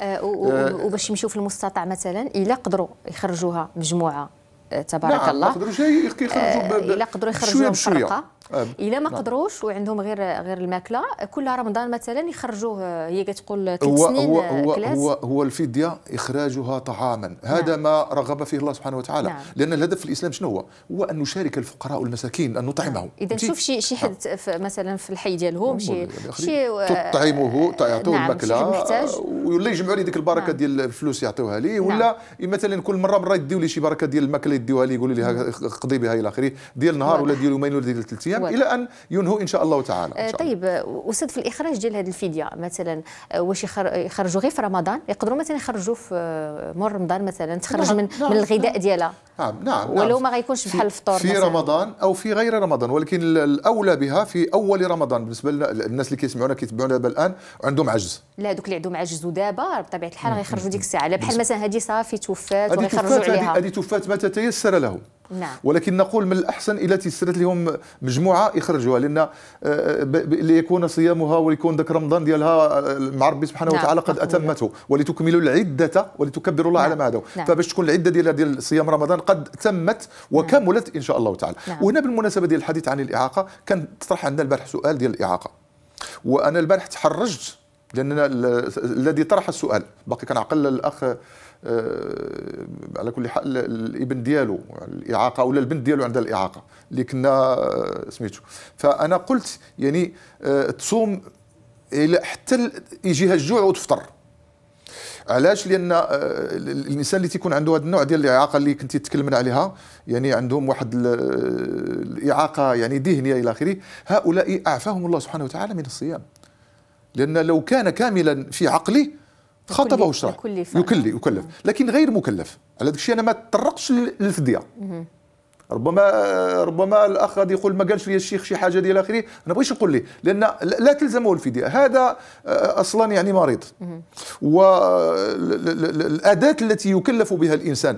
آه, آه، وباش يمشيو في المستطاع مثلا الا قدروا يخرجوها مجموعه آه، تبارك نعم الله قدروا شيء يخرجوا آه الا قدروا يخرجوها بشويه الا ما نعم. قدروش وعندهم غير غير الماكله كل رمضان مثلا يخرجوه هي كتقول ثلاث سنين هو هو, هو هو الفديه اخراجها طعاما نعم. هذا نعم. ما رغب فيه الله سبحانه وتعالى نعم. لان الهدف في الاسلام شنو هو؟ هو ان نشارك الفقراء والمساكين ان نطعمهم نعم. اذا شوف شي شي حد مثلا في الحي ديالهم شي شي آه، تطعمه تعطوه نعم الماكله ولا يجمعوا لي ديك البركه نعم. ديال الفلوس يعطوها لي ولا نعم. مثلا كل مره مره يديو لي شي بركه ديال الماكله يديوها لي يقولوا لي قضي بها الى اخره ديال نهار ولا ديال يومين ولا ديال ثلاث ايام الان الى ان ينهوا ان شاء الله تعالى آه، شاء طيب استاذ في الاخراج ديال هذه الفديه مثلا آه، واش يخرجوا غير في رمضان يقدروا مثلا يخرجوا في آه، مور رمضان مثلا تخرج نعم من نعم من الغذاء نعم. ديالها نعم نعم, نعم. ولو ما غيكونش بحال الفطور في في رمضان او في غير رمضان ولكن الاولى بها في اول رمضان بالنسبه للناس اللي كيسمعونا كيتبعونا دابا الان عندهم عجز لا دوك اللي عندهم عجز ودابا بطبيعه الحال غيخرجوا ديك الساعه بحال مثلا هذه صافي توفات وغيخرجوا عليها هذه توفات متى تيسر له نعم. ولكن نقول من الأحسن إلى تيسرت لهم مجموعة يخرجوها لأن آه، ليكون صيامها وليكون ذاك رمضان ديالها آه، مع ربي سبحانه نعم. وتعالى قد أتمته ولتكملوا العدة ولتكبروا الله نعم. على ما هذا نعم. فباش تكون العدة ديال صيام رمضان قد تمت نعم. وكملت إن شاء الله تعالى نعم. وهنا بالمناسبة ديال الحديث عن الإعاقة كان تطرح عندنا البارح سؤال ديال الإعاقة وأنا البارح تحرجت لأننا الذي طرح السؤال باقي كنعقل الأخ آه، على كل حال الابن ديالو الاعاقه ولا البنت ديالو عندها الاعاقه اللي كنا آه، سميتو فانا قلت يعني آه، تصوم حتى يجيها الجوع وتفطر علاش لان الانسان اللي تيكون عنده هذا النوع ديال الاعاقه اللي كنتي تكلمنا عليها يعني عندهم واحد الاعاقه يعني ذهنيه الى اخره هؤلاء اعفاهم الله سبحانه وتعالى من الصيام لان لو كان كاملا في عقله خاطب وشرع يكلف يكلف لكن غير مكلف على داك الشيء انا ما تطرقش للفديه ربما ربما الاخ غادي يقول ما قالش لي الشيخ شي حاجه ديال اخره انا بغيتش نقول ليه لان لا تلزمه الفديه هذا آه، اصلا يعني مريض والاداه آه، التي يكلف بها الانسان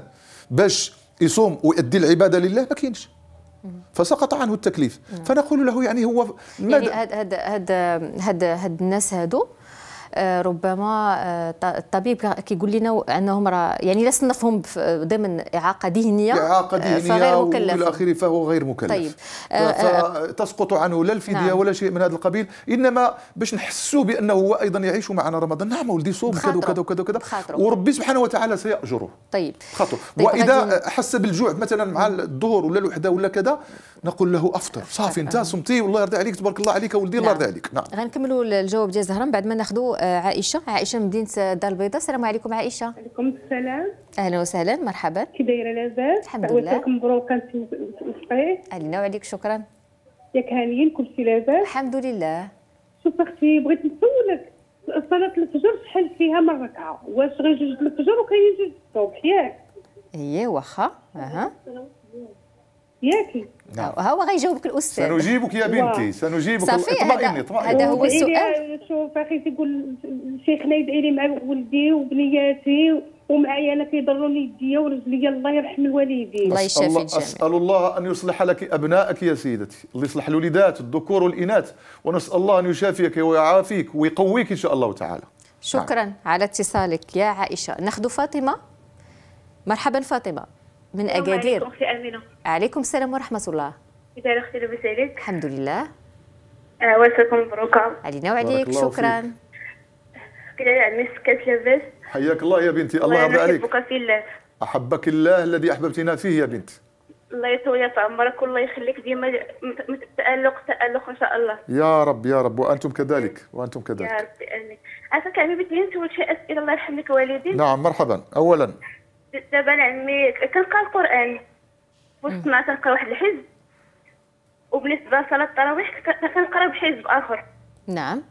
باش يصوم ويؤدي العباده لله ما كاينش فسقط عنه التكليف فنقول له يعني هو يعني هاد هاد هاد هاد الناس هادو ربما آه، الطبيب كيقول لنا انهم راه يعني لا صنفهم ضمن اعاقه ذهنيه اعاقه آه، ذهنيه فغير مكلف والى اخره فهو غير مكلف طيب فتسقط آه، عنه لا الفديه نعم. ولا شيء من هذا القبيل انما باش نحسوا بانه هو ايضا يعيش معنا رمضان نعم ولدي صوم كذا وكذا وكذا وكذا وربي سبحانه وتعالى سيأجره طيب خاطر طيب واذا حس بالجوع مثلا مع الظهر ولا الوحده ولا كذا نقول له افطر صافي انت صمتي والله يرضي عليك تبارك الله عليك ولدي الله نعم. يرضي عليك نعم غنكملوا الجواب ديال زهران بعد ما ناخذوا عائشه عائشه من مدينه الدار البيضاء السلام عليكم عائشه وعليكم السلام اهلا وسهلا مرحبا كي دايره لاباس الحمد لله عواتاك مبروكه انت وصحيح علينا وعليك شكرا ياك هانيين شي لاباس الحمد لله شوف اختي بغيت نسولك صلاه الفجر شحال فيها من ركعه واش غير جوج الفجر وكاين جوج الصبح ياك هي إيه، واخا اها ياكي نعم. هو غيجاوبك الاستاذ سنجيبك يا بنتي سنجيبك صافي اطمئني اطمئني هذا هو السؤال شوف اخي تيقول شيخنا يدعي لي مع ولدي وبنياتي ومعايا انا كيضروني يديا ورجليا الله يرحم الوالدين الله يشافي الله اسال الله ان يصلح لك ابنائك يا سيدتي الله يصلح الوليدات الذكور والاناث ونسال الله ان يشافيك ويعافيك ويقويك ان شاء الله تعالى شكرا على اتصالك يا عائشه ناخذ فاطمه مرحبا فاطمه من اكادير عليكم اختي امينه عليكم السلام ورحمه الله كيفاش اختي لاباس عليك الحمد لله آه وصلكم مبروكه علينا وعليك شكرا كده عمي سكات لاباس حياك الله يا بنتي الله يرضى عليك احبك في الله احبك الله الذي احببتنا فيه يا بنتي الله يطول في عمرك والله يخليك ديما تألق تألق ان شاء الله يا رب يا رب وانتم كذلك وانتم كذلك يا رب امين عفاك عمي بنتي نسول شي اسئله الله يرحم لك والدي نعم مرحبا اولا دابا عمي كنلقى القران وسط ما تلقى واحد الحزب وبالنسبه لصلاه التراويح كنقرا بحزب اخر نعم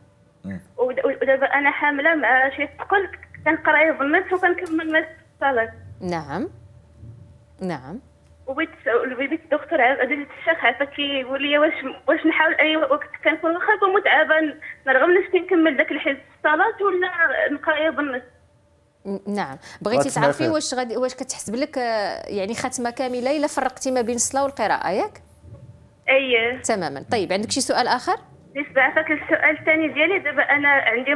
ودابا انا حامله مع شي ثقل كنقرا بالنص وكنكمل مع الصلاه نعم نعم وبيت البيبي الدكتور عادل الشيخ عافاك كيقول لي واش واش نحاول اي وقت كنكون واخا متعبه نرغم نفسي نكمل داك الحزب الصلاه ولا نقرا بالنص نعم بغيتي تعرفي واش غادي واش كتحسب لك آه، يعني ختمه كامله الا فرقتي ما بين الصلاه والقراءه ياك اييه تماما طيب عندك شي سؤال اخر بالنسبه عفاك السؤال الثاني ديالي دابا انا عندي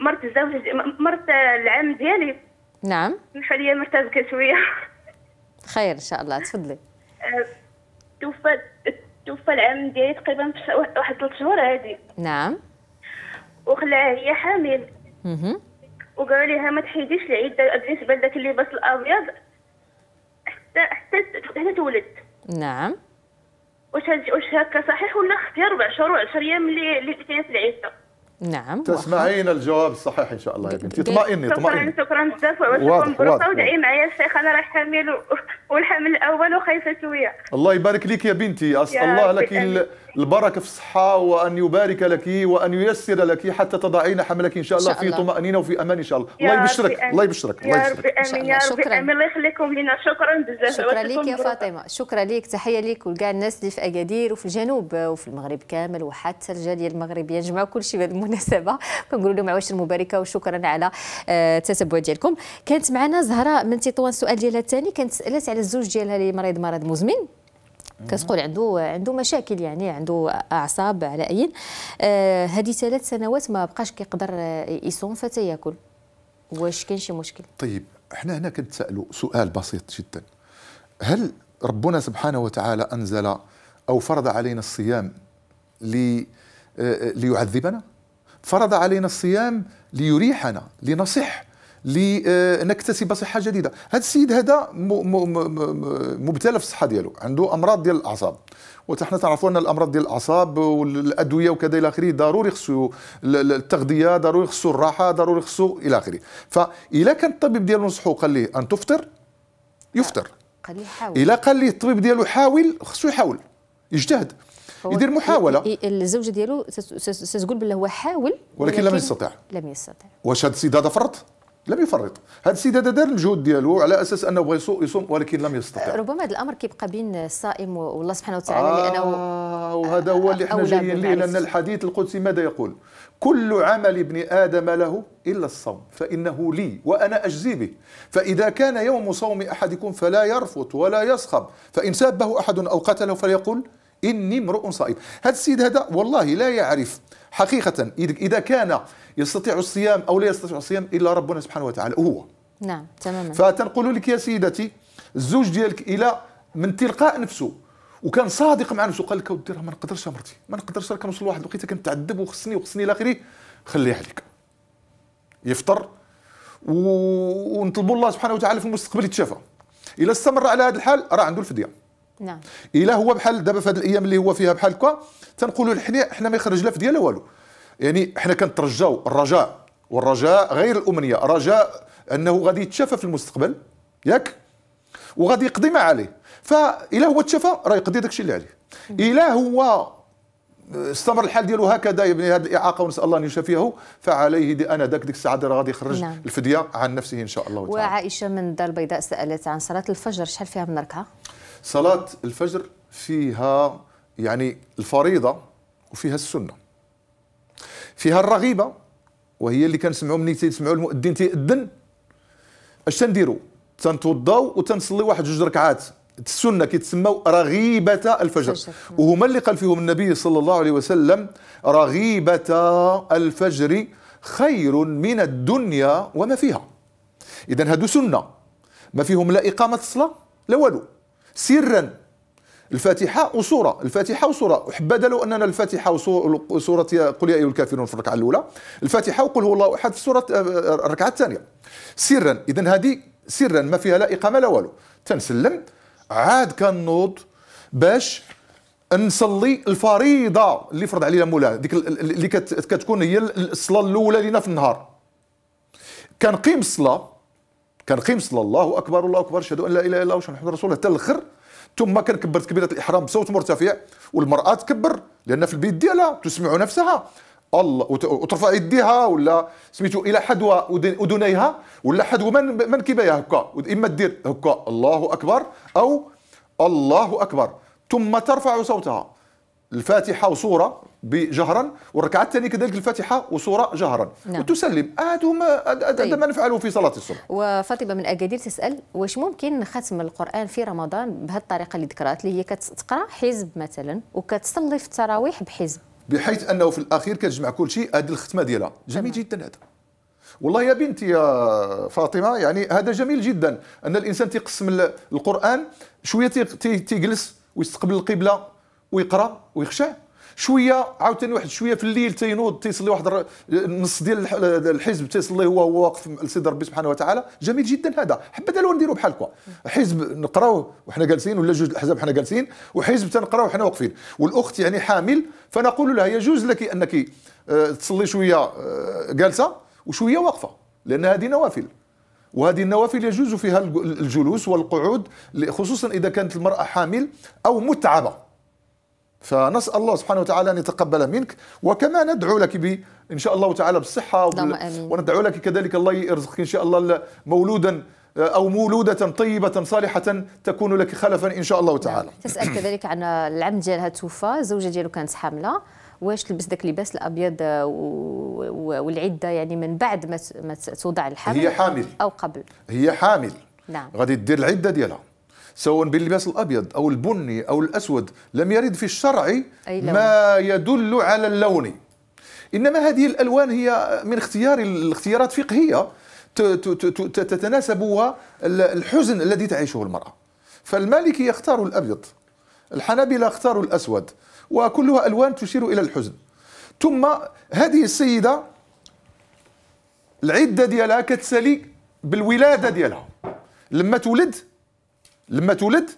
مرت الزوج مرت العام ديالي نعم الحاليه لي مرتبكه شويه خير ان شاء الله تفضلي آه، توفى توفى العام ديالي تقريبا في واحد ثلاث شهور هادي نعم وخلاها هي حامل اها وقالوا لها ما تحيديش العيد بالنسبه لذاك اللباس الابيض حتى حتى حتى تولد نعم واش واش هكا صحيح ولا اختي اربع شهور وعشر ايام اللي اللي كانت العيشه نعم تسمعين الجواب الصحيح ان شاء الله يا بنتي اطمئني اطمئني شكرا بزاف وعلى الفرصه ودعي معايا الشيخ انا راح حامل والحمل الاول وخايفه شويه الله يبارك لك يا بنتي اسال الله لك البركة في الصحة وأن يبارك لك وأن ييسر لك حتى تضعين حملك إن شاء الله, شاء الله. في طمأنينة وفي أمان إن شاء الله الله يبشرك الله يبشرك الله يبشرك يا الله شكرا الله يخليكم لنا شكرا بزاف شكرا لك يا فاطمة شكرا لك تحية لك ولكاع الناس اللي في أكادير وفي الجنوب وفي المغرب كامل وحتى الجالية المغربية نجمع كل شيء بهذه المناسبة كنقولوا لهم عواشر مباركة وشكرا على آه، التتبع ديالكم كانت معنا زهرة من تطوان السؤال ديالها الثاني كانت سألت على الزوج ديالها اللي مريض مرض مزمن كتقول عنده عنده مشاكل يعني عنده اعصاب على اي آه، هذه ثلاث سنوات ما بقاش كيقدر يصوم فتياكل واش كاين شي مشكل طيب احنا هنا كنتسالوا سؤال بسيط جدا هل ربنا سبحانه وتعالى انزل او فرض علينا الصيام لي آه، ليعذبنا فرض علينا الصيام ليريحنا لنصح لنكتسب صحه جديده هذا السيد هذا مبتلى في الصحه ديالو عنده امراض ديال الاعصاب وحنا تعرفوا ان الامراض ديال الاعصاب والادويه وكذا الى اخره ضروري خصو التغذيه ضروري خصو الراحه ضروري خصو الى اخره فاذا كان الطبيب ديالو نصحو قال ليه ان تفطر يفطر قال يحاول الا قال ليه الطبيب ديالو حاول خصو يحاول يجتهد يدير محاوله الزوجه ديالو ستقول بالله هو حاول ولكن, ولكن لم يستطع لم يستطع واش هذا السيد هذا فرط لم يفرط هذا السيد هذا دار المجهود ديالو على اساس انه بغى يصوم ولكن لم يستطع آه، ربما هذا الامر كيبقى بين الصائم والله سبحانه وتعالى آه لانه وهذا هو اللي احنا جايين ليه لان الحديث القدسي ماذا يقول كل عمل ابن ادم له الا الصوم فانه لي وانا اجزي به فاذا كان يوم صوم احدكم فلا يرفض ولا يصخب فان سابه احد او قتله فليقل اني امرؤ صائم هذا السيد هذا والله لا يعرف حقيقه اذا كان يستطيع الصيام أو لا يستطيع الصيام إلا ربنا سبحانه وتعالى هو نعم تماما فتنقول لك يا سيدتي الزوج ديالك إلى من تلقاء نفسه وكان صادق مع نفسه قال لك ودي راه ما نقدرش يا مرتي ما نقدرش راه كنوصل لواحد الوقيته كنتعذب وخصني وخصني الى اخره خليها عليك يفطر و... ونطلبوا الله سبحانه وتعالى في المستقبل يتشافى الى استمر على هذا الحال راه عنده الفديه نعم الى هو بحال دابا في هذه الايام اللي هو فيها بحال هكا تنقولوا الحنيه حنا ما يخرج لا فديه لا والو يعني حنا كنترجاو الرجاء والرجاء غير الامنيه رجاء انه غادي يتشافى في المستقبل ياك وغادي يقضي ما عليه فإلا هو تشافى راه يقضي داكشي اللي عليه إلا هو آه، استمر الحال ديالو هكذا ابني يعني هذه الاعاقه ونسال الله ان يشافيه فعليه دي انا ذاك ديك الساعه غادي يخرج نعم. الفديه عن نفسه ان شاء الله تعالى وعائشه من الدار البيضاء سالت عن صلاه الفجر شحال فيها من ركعه صلاه الفجر فيها يعني الفريضه وفيها السنه فيها الرغيبه وهي اللي كنسمعوا ملي تسمعوا المؤذن تيأذن اش تنديروا تنتوضاو وتنصلي واحد جوج ركعات السنه كيتسموا رغيبه الفجر وهما اللي قال فيهم النبي صلى الله عليه وسلم رغيبه الفجر خير من الدنيا وما فيها اذا هادو سنه ما فيهم لا اقامه الصلاه لا والو سرا الفاتحه وسوره الفاتحه وسوره حبذا لو اننا الفاتحه وسوره قل يا ايها الكافرون في الركعه الاولى الفاتحه وقل هو الله احد في سوره آه، آه، الركعه الثانيه سرا اذا هذه سرا ما فيها لا اقامه لا والو تنسلم عاد كنوض باش نصلي الفريضه اللي فرض علينا مولاه ديك اللي كتكون هي الصلاه الاولى لنا في النهار كنقيم الصلاه كنقيم الصلاه الله اكبر الله اكبر اشهد ان لا اله الا الله أن محمد رسول الله حتى الاخر ثم كان كبرت كبيره الاحرام بصوت مرتفع والمراه تكبر لان في البيت ديالها تسمع نفسها الله وترفع يديها ولا سميتو الى حدوى اذنيها ولا حدوى من من كبايه هكا اما دير هكا الله اكبر او الله اكبر ثم ترفع صوتها الفاتحه وصوره بجهرا والركعه الثانيه كذلك الفاتحه وصوره جهرا نعم. وتسلم هذا ما هذا ما نفعله في صلاه الصبح وفاطمه من اكادير تسال واش ممكن نختم القران في رمضان بهالطريقه اللي ذكرات اللي هي كتقرا حزب مثلا وكتصلي في التراويح بحزب بحيث انه في الاخير كتجمع كل شيء هذه الختمه ديالها جميل جدا هذا والله يا بنتي يا فاطمه يعني هذا جميل جدا ان الانسان تيقسم القران شويه تيجلس ويستقبل القبله ويقرا ويخشع شويه عاوتاني واحد شويه في الليل تينوض تيصلي واحد النص ديال الحزب تيصلي هو هو واقف لسيد ربي سبحانه وتعالى جميل جدا هذا حبذا لو نديرو بحال هكا حزب نقراوه وحنا جالسين ولا جوج الاحزاب حنا جالسين وحزب تنقراوه وحنا واقفين والاخت يعني حامل فنقول لها يجوز لك انك آه، تصلي شويه آه، جالسه وشويه واقفه لان هذه نوافل وهذه النوافل يجوز فيها الجلوس والقعود خصوصا اذا كانت المراه حامل او متعبه فنسال الله سبحانه وتعالى ان يتقبل منك وكما ندعو لك ب ان شاء الله تعالى بالصحه وبال... وندعو لك كذلك الله يرزقك ان شاء الله مولودا آه، أو مولودة طيبة صالحة تكون لك خلفا إن شاء الله نعم. تعالى تسأل كذلك عن العم ديالها توفى الزوجة ديالو كانت حاملة واش تلبس داك اللباس الابيض والعده يعني من بعد ما توضع الحمل هي حامل او قبل هي حامل نعم غادي دير العده ديالها سواء باللباس الابيض او البني او الاسود لم يرد في الشرع ما يدل على اللون انما هذه الالوان هي من اختيار الاختيارات فقهيه تتناسب الحزن الذي تعيشه المراه فالمالكي يختار الابيض الحنابلة اختاروا الأسود وكلها ألوان تشير إلى الحزن ثم هذه السيدة العدة ديالها كتسالي بالولادة ديالها لما تولد لما تولد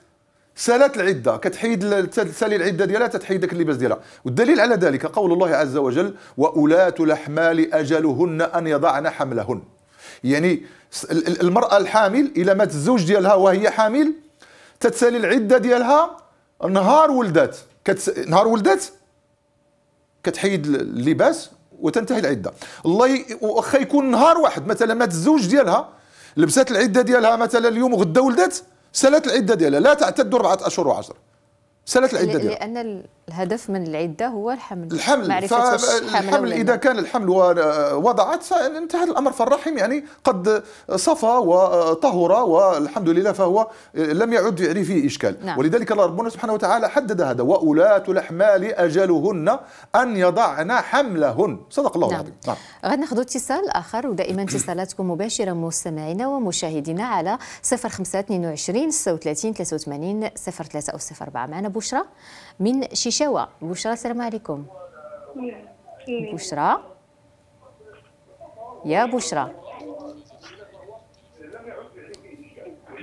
سالات العده كتحيد تسالي العده ديالها تتحيد داك اللباس ديالها والدليل على ذلك قول الله عز وجل واولاه الاحمال اجلهن ان يضعن حملهن يعني المراه الحامل الى مات الزوج ديالها وهي حامل تتسالي العده ديالها نهار ولدت كتس... نهار ولدت كتحيد اللباس وتنتهي العده الله واخا يكون نهار واحد مثلا مات الزوج ديالها لبسات العده ديالها مثلا اليوم وغدا ولدت سالت العده ديالها لا تعتد اربعه اشهر وعشر سالت العده ديالها لان الهدف من العده هو الحمل الحمل معرفه الحمل اذا كان الحمل وضعت انتهى الامر فالرحم يعني قد صفى وطهر والحمد لله فهو لم يعد يعني فيه اشكال نعم. ولذلك الله ربنا سبحانه وتعالى حدد هذا واولاه الاحمال اجلهن ان يضعن حملهن صدق الله نعم. العظيم نعم. نعم. غادي ناخذ اتصال اخر ودائما اتصالاتكم مباشره مستمعينا ومشاهدينا على 05 22 36 83 03 او 04 معنا بشرى من شيشاوا بشرى السلام عليكم بشرى يا بشرى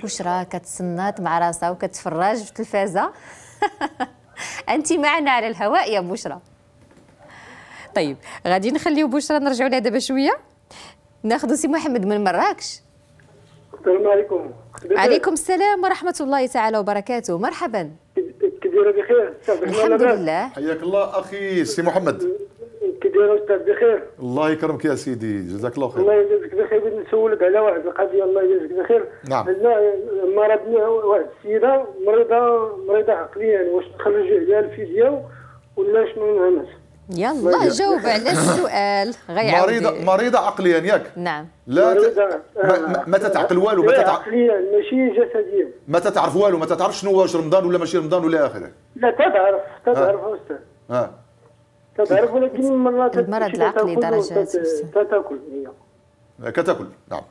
بشرى كتصنت مع راسها وكتفرج في التلفازه انت معنا على الهواء يا بشرى طيب غادي نخليو بشرى نرجعوا لها دابا شويه ناخذ سي محمد من مراكش السلام عليكم عليكم السلام ورحمه الله تعالى وبركاته مرحبا دايره بخير الحمد لله حياك الله اخي سي محمد كي داير استاذ بخير الله يكرمك يا سيدي جزاك الله خير الله يجازيك بخير بغيت نسولك على واحد القضيه الله يجازيك بخير نعم عندنا مرض واحد السيده مريضه مريضه عقليا واش تخرج عليها الفيديو ولا شنو نعمل يلا طيب. جاوب على السؤال غير مريضه عودي. مريضه عقليا ياك نعم لا ت... ما, ما آه. تتعقل والو ما تتع... عقليا ماشي جسديا ما تتعرف والو ما تتعرفش شنو واش رمضان ولا ماشي رمضان ولا اخره لا تتعرف تتعرف استاذ اه تتعرف ولكن مرات المرض العقلي درجات تتاكل إيه. كتاكل نعم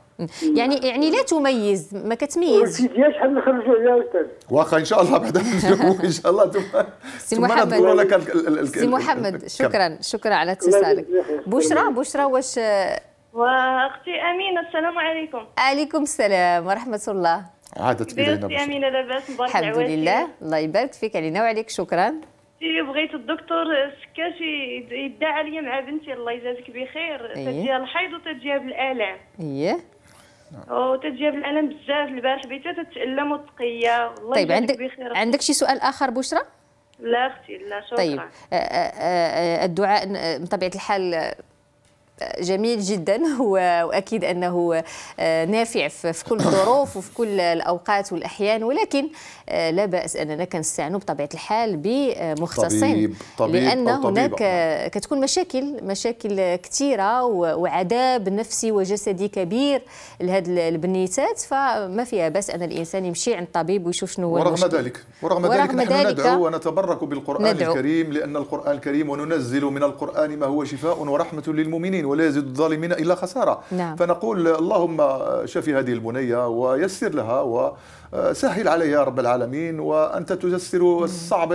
يعني يعني لا تميز ما كتميز ديال شحال نخرجوا عليها استاذ واخا ان شاء الله بعدا ان شاء الله ثم سي محمد لك سي محمد شكرا شكرا على اتصالك بشرى بشرى واش واختي امينه السلام عليكم عليكم السلام ورحمه الله عادت الينا بشرى امينه لاباس مبارك الحمد لله الله يبارك فيك علينا وعليك شكرا بنتي إيه، بغيت الدكتور سكاش يدعى عليا مع بنتي الله يجازيك بخير إيه. تجيها الحيض وتجيها بالالام ايه وتجيها بالالام بزاف البارح بيتها تتالم وتقيا والله طيب عندك بخير عندك شي سؤال اخر بشرى لا اختي لا شكرا طيب آه، آه، آه، الدعاء بطبيعه الحال جميل جدا واكيد انه نافع في كل الظروف وفي كل الاوقات والاحيان ولكن آه، لا باس اننا كنستعنوا بطبيعه الحال بمختصين طبيب طبيب لان هناك نعم. كتكون مشاكل مشاكل كثيره وعذاب نفسي وجسدي كبير لهاد البنيتات فما فيها باس ان الانسان يمشي عند الطبيب ويشوف شنو هو ورغم المشكل. ذلك ورغم, ورغم ذلك نحن ذلك ندعو ونتبرك بالقران ندعو. الكريم لان القران الكريم وننزل من القران ما هو شفاء ورحمه للمؤمنين ولا يزيد الظالمين الا خساره نعم. فنقول اللهم شفي هذه البنيه ويسر لها و آه، سهل عليه يا رب العالمين وأنت تيسر الصعب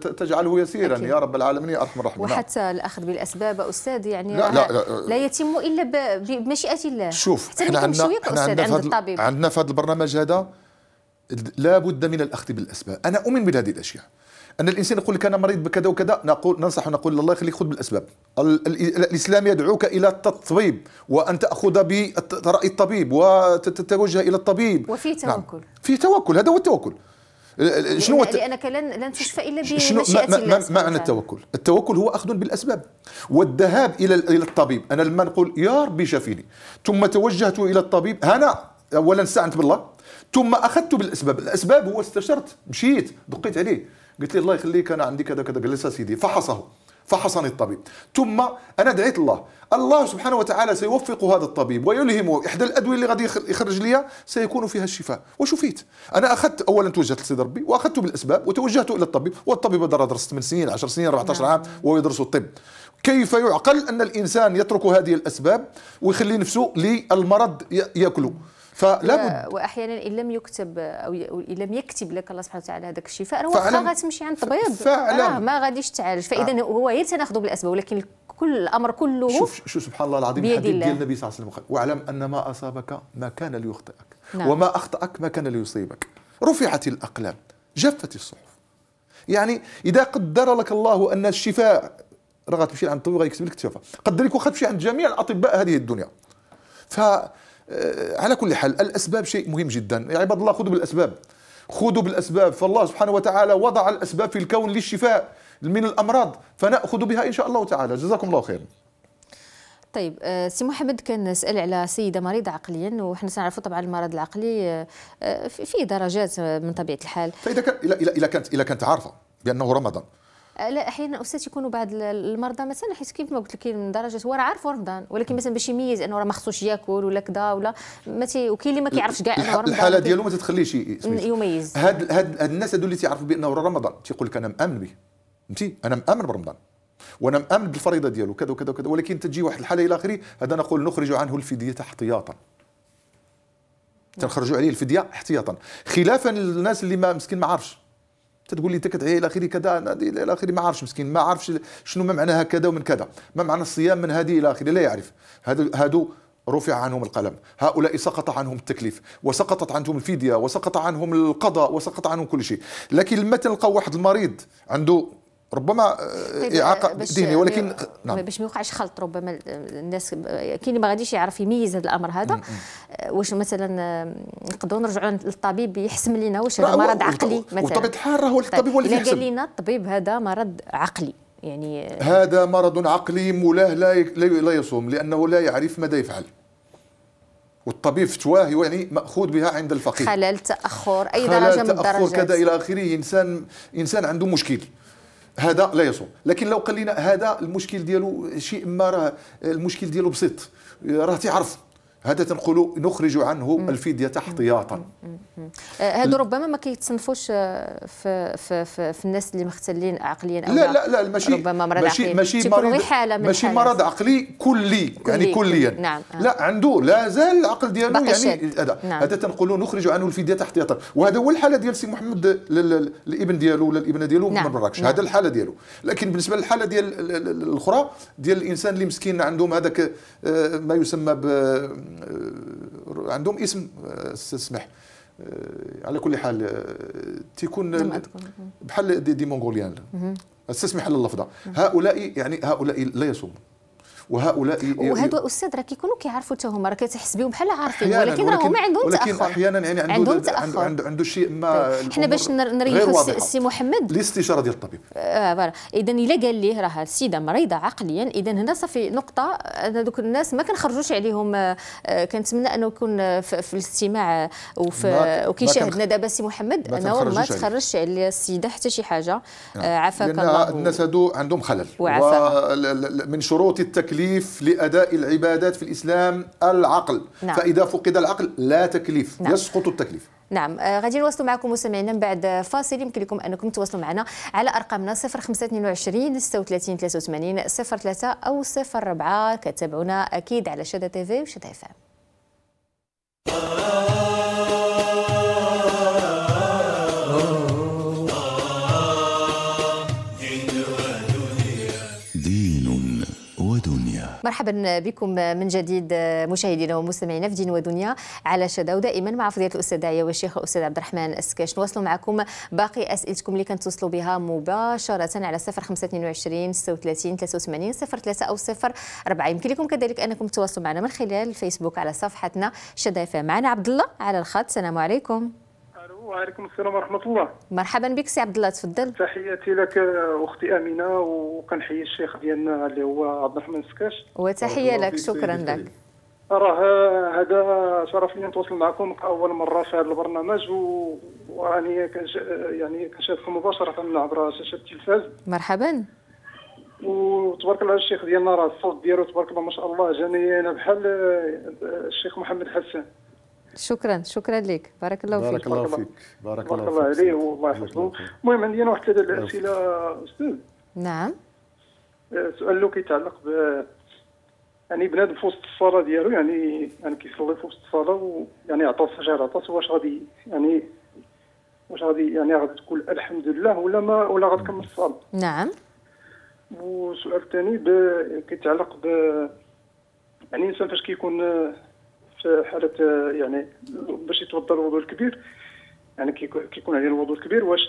تجعله يسيرا أكيد. يا رب العالمين يا أرحم الراحمين نعم. وحتى الأخذ بالأسباب أستاذ يعني لا, لا, لا, لا يتم إلا بمشيئة الله شوف احنا عندنا عند الطبيب عندنا في هذا البرنامج هذا لا بد من الأخذ بالأسباب أنا أؤمن بهذه الأشياء ان الانسان يقول لك انا مريض بكذا وكذا نقول ننصح ونقول الله يخليك خذ بالاسباب الاسلام يدعوك الى التطبيب وان تاخذ براي الطبيب وتتوجه الى الطبيب وفي نعم. توكل نعم. في توكل هذا هو التوكل شنو يعني انا لن لن تشفى الا بمشيئه ما معنى التوكل التوكل هو اخذ بالاسباب والذهاب الى الى الطبيب انا لما نقول يا ربي شافيني ثم توجهت الى الطبيب انا اولا استعنت بالله ثم اخذت بالاسباب الاسباب هو استشرت مشيت دقيت عليه قلت لي الله يخليك انا عندي كذا كذا قال لي سيدي فحصه فحصني الطبيب ثم أنا دعيت الله الله سبحانه وتعالى سيوفق هذا الطبيب ويلهمه إحدى الأدوية اللي غادي يخرج لي سيكون فيها الشفاء وشفيت أنا أخذت أولا توجهت لسيد ربي وأخذت بالأسباب وتوجهت إلى الطبيب والطبيب درس 8 سنين 10 سنين 14 نعم. عام وهو يدرس الطب كيف يعقل أن الإنسان يترك هذه الأسباب ويخلي نفسه للمرض يأكله فلا بد واحيانا ان لم يكتب او ان لم يكتب لك الله سبحانه وتعالى هذاك الشفاء واخا غتمشي عند الطبيب فعلا آه ما غاديش تعالج فاذا آه. هو يتناخذ بالاسباب ولكن كل الامر كله شوف شوف سبحان الله العظيم الحديث ديال النبي صلى الله عليه وسلم واعلم ان ما اصابك ما كان ليخطئك نعم. وما اخطاك ما كان ليصيبك رفعت الاقلام جفت الصحف يعني اذا قدر لك الله ان الشفاء راه غتمشي عند الطبيب غيكتب لك الشفاء قدر لك واخا تمشي عند جميع الاطباء هذه الدنيا ف آه، على كل حال الأسباب شيء مهم جدا يا عباد الله خذوا بالأسباب خذوا بالأسباب فالله سبحانه وتعالى وضع الأسباب في الكون للشفاء من الأمراض فنأخذ بها إن شاء الله تعالى جزاكم الله خير طيب آه، سي محمد كان نسال على سيده مريضه عقليا وحنا سنعرفوا طبعا المرض العقلي آه، فيه درجات من طبيعه الحال فاذا كان اذا كانت اذا كانت عارفه بانه رمضان آه، لا احيانا استاذ يكونوا بعض المرضى مثلا حيت كيف ما قلت لك من درجه هو راه عارف رمضان ولكن مثلا باش يميز انه راه ما خصوش ياكل ولا كذا ولا ما تي وكاين اللي ما كيعرفش كاع انه رمضان الحاله ديالو ما تتخليش يميز هاد هاد الناس هادو اللي تيعرفوا بانه راه رمضان تيقول لك انا مامن به فهمتي انا مامن برمضان وانا مامن بالفريضه ديالو كذا وكذا وكذا ولكن تجي واحد الحاله الى اخره هذا نقول نخرج عنه الفديه احتياطا تنخرجوا عليه الفديه احتياطا خلافا للناس اللي ما مسكين ما عارفش تتقول لي تكت الى اخره كذا الى اخره ما عارفش مسكين ما عارفش شنو ما معناها كذا ومن كذا ما معنى الصيام من هذه الى اخره لا يعرف هادو هادو رفع عنهم القلم هؤلاء سقط عنهم التكليف وسقطت عنهم الفدية وسقط عنهم القضاء وسقط عنهم كل شيء لكن لما تلقى واحد المريض عنده ربما آه، طيب، آه، اعاقه ديني ولكن نعم باش ما يوقعش خلط ربما الناس كاين اللي ما غاديش يعرف يميز هذا الامر هذا آه، واش مثلا نقدروا نرجعوا للطبيب يحسم لنا واش هذا مرض عقلي مثلا بطبيعه الحال راه طيب، الطبيب هو اللي قال لنا الطبيب هذا مرض عقلي يعني هذا مرض عقلي مولاه لا لا يصوم لانه لا يعرف ماذا يفعل والطبيب فتواه يعني ماخوذ بها عند الفقير خلل تاخر اي درجه من الدرجات خلل تاخر كذا الى اخره انسان انسان عنده مشكل هذا لا يصوم لكن لو قال لنا هذا المشكل ديالو شيء ما راه المشكل ديالو بسيط راه تيعرف هذا تنقولوا نخرج عنه الفدية احتياطا آه، هادو ربما ما كيتصنفوش آه، في, في, في, في الناس اللي مختلين عقليا او لا لا لا ماشي ربما مرض ماشي عقلي ماشي مرض حالة ماشي مرض عقلي كلي يعني كليا نعم آه. لا عنده لا زال العقل ديالو يعني هذا نعم. هذا تنقولوا نخرج عنه الفدية احتياطا وهذا هو الحالة ديال سي محمد الابن ديالو ولا الابنة ديالو نعم. من مراكش نعم. هذا الحالة ديالو لكن بالنسبة للحالة ديال الاخرى ديال الانسان اللي مسكين عندهم هذاك ما يسمى ب آه، عندهم اسم آه، سمح آه، على كل حال تيكون بحال دي, دي مونغوليان استسمح اللفظه هؤلاء يعني هؤلاء لا يصومون وهؤلاء وهذو الاستاذ راه كيكونوا كيعرفوا حتى هما راك تحس بهم بحال عارفين ولكن راه هما عندهم ولكن تاخر ولكن احيانا يعني عندهم تاخر عنده, عنده, عنده شيء طيب، ما حنا باش نريحوا السي محمد الاستشاره ديال الطبيب اه اذا الا قال ليه راه السيده مريضه عقليا اذا هنا صافي نقطه هذوك الناس ما كنخرجوش عليهم آه، كنتمنى انه يكون في الاستماع وفي وكيشاهدنا دابا السي محمد انه ما تخرجش على السيده حتى شي حاجه عافاك نعم. آه، الله الناس هادو عندهم خلل وعافاك من شروط التكليف تكليف لأداء العبادات في الإسلام العقل نعم. فإذا فقد العقل لا تكليف نعم. يسقط التكليف نعم آه، غادي نواصلوا معكم مستمعينا من بعد فاصل يمكن لكم انكم تواصلوا معنا على ارقامنا 0522 36 83 03 او 04 كتابعونا اكيد على شاده تي في وشاده اف ام مرحبا بكم من جديد مشاهدينا ومستمعينا في دين ودنيا على شدة ودائما مع فضيله الاستاذ داعيه والشيخ الاستاذ عبد الرحمن السكاش نواصل معكم باقي اسئلتكم اللي توصلوا بها مباشره على 0522 36 83 03 او 04 يمكن لكم كذلك انكم تتواصلوا معنا من خلال الفيسبوك على صفحتنا شدة معنا عبد الله على الخط السلام عليكم وعليكم السلام ورحمه الله مرحبا بك سي عبد الله تفضل تحياتي لك اختي امينه وكنحيي الشيخ ديالنا اللي هو عبد الرحمن السكاش وتحيه لك شكرا لك راه هذا شرف لي نتواصل معكم اول مره في هذا البرنامج وراني كنش... يعني كنشاهدكم مباشره عبر شاشه التلفاز مرحبا وتبارك الله الشيخ ديالنا راه الصوت ديالو تبارك الله ما شاء الله جاني انا بحال آه، الشيخ محمد حسان شكرا شكرا لك بارك الله فيك بارك الله فيك بارك الله, الله عليه والله يحفظه المهم عندي انا واحد الاسئله استاذ نعم سؤال له كيتعلق ب يعني بنادم في وسط الصاله ديالو يعني يعني كيصلي في وسط الصاله ويعني عطس شهر عطس واش غادي يعني واش غادي يعني غادي تقول الحمد لله ولا ما ولا غتكمل الصلاه نعم والسؤال الثاني كيتعلق ب يعني الانسان فاش كيكون في حاله يعني باش يتوضا الوضوء الكبير يعني كيكون عليه الوضوء الكبير واش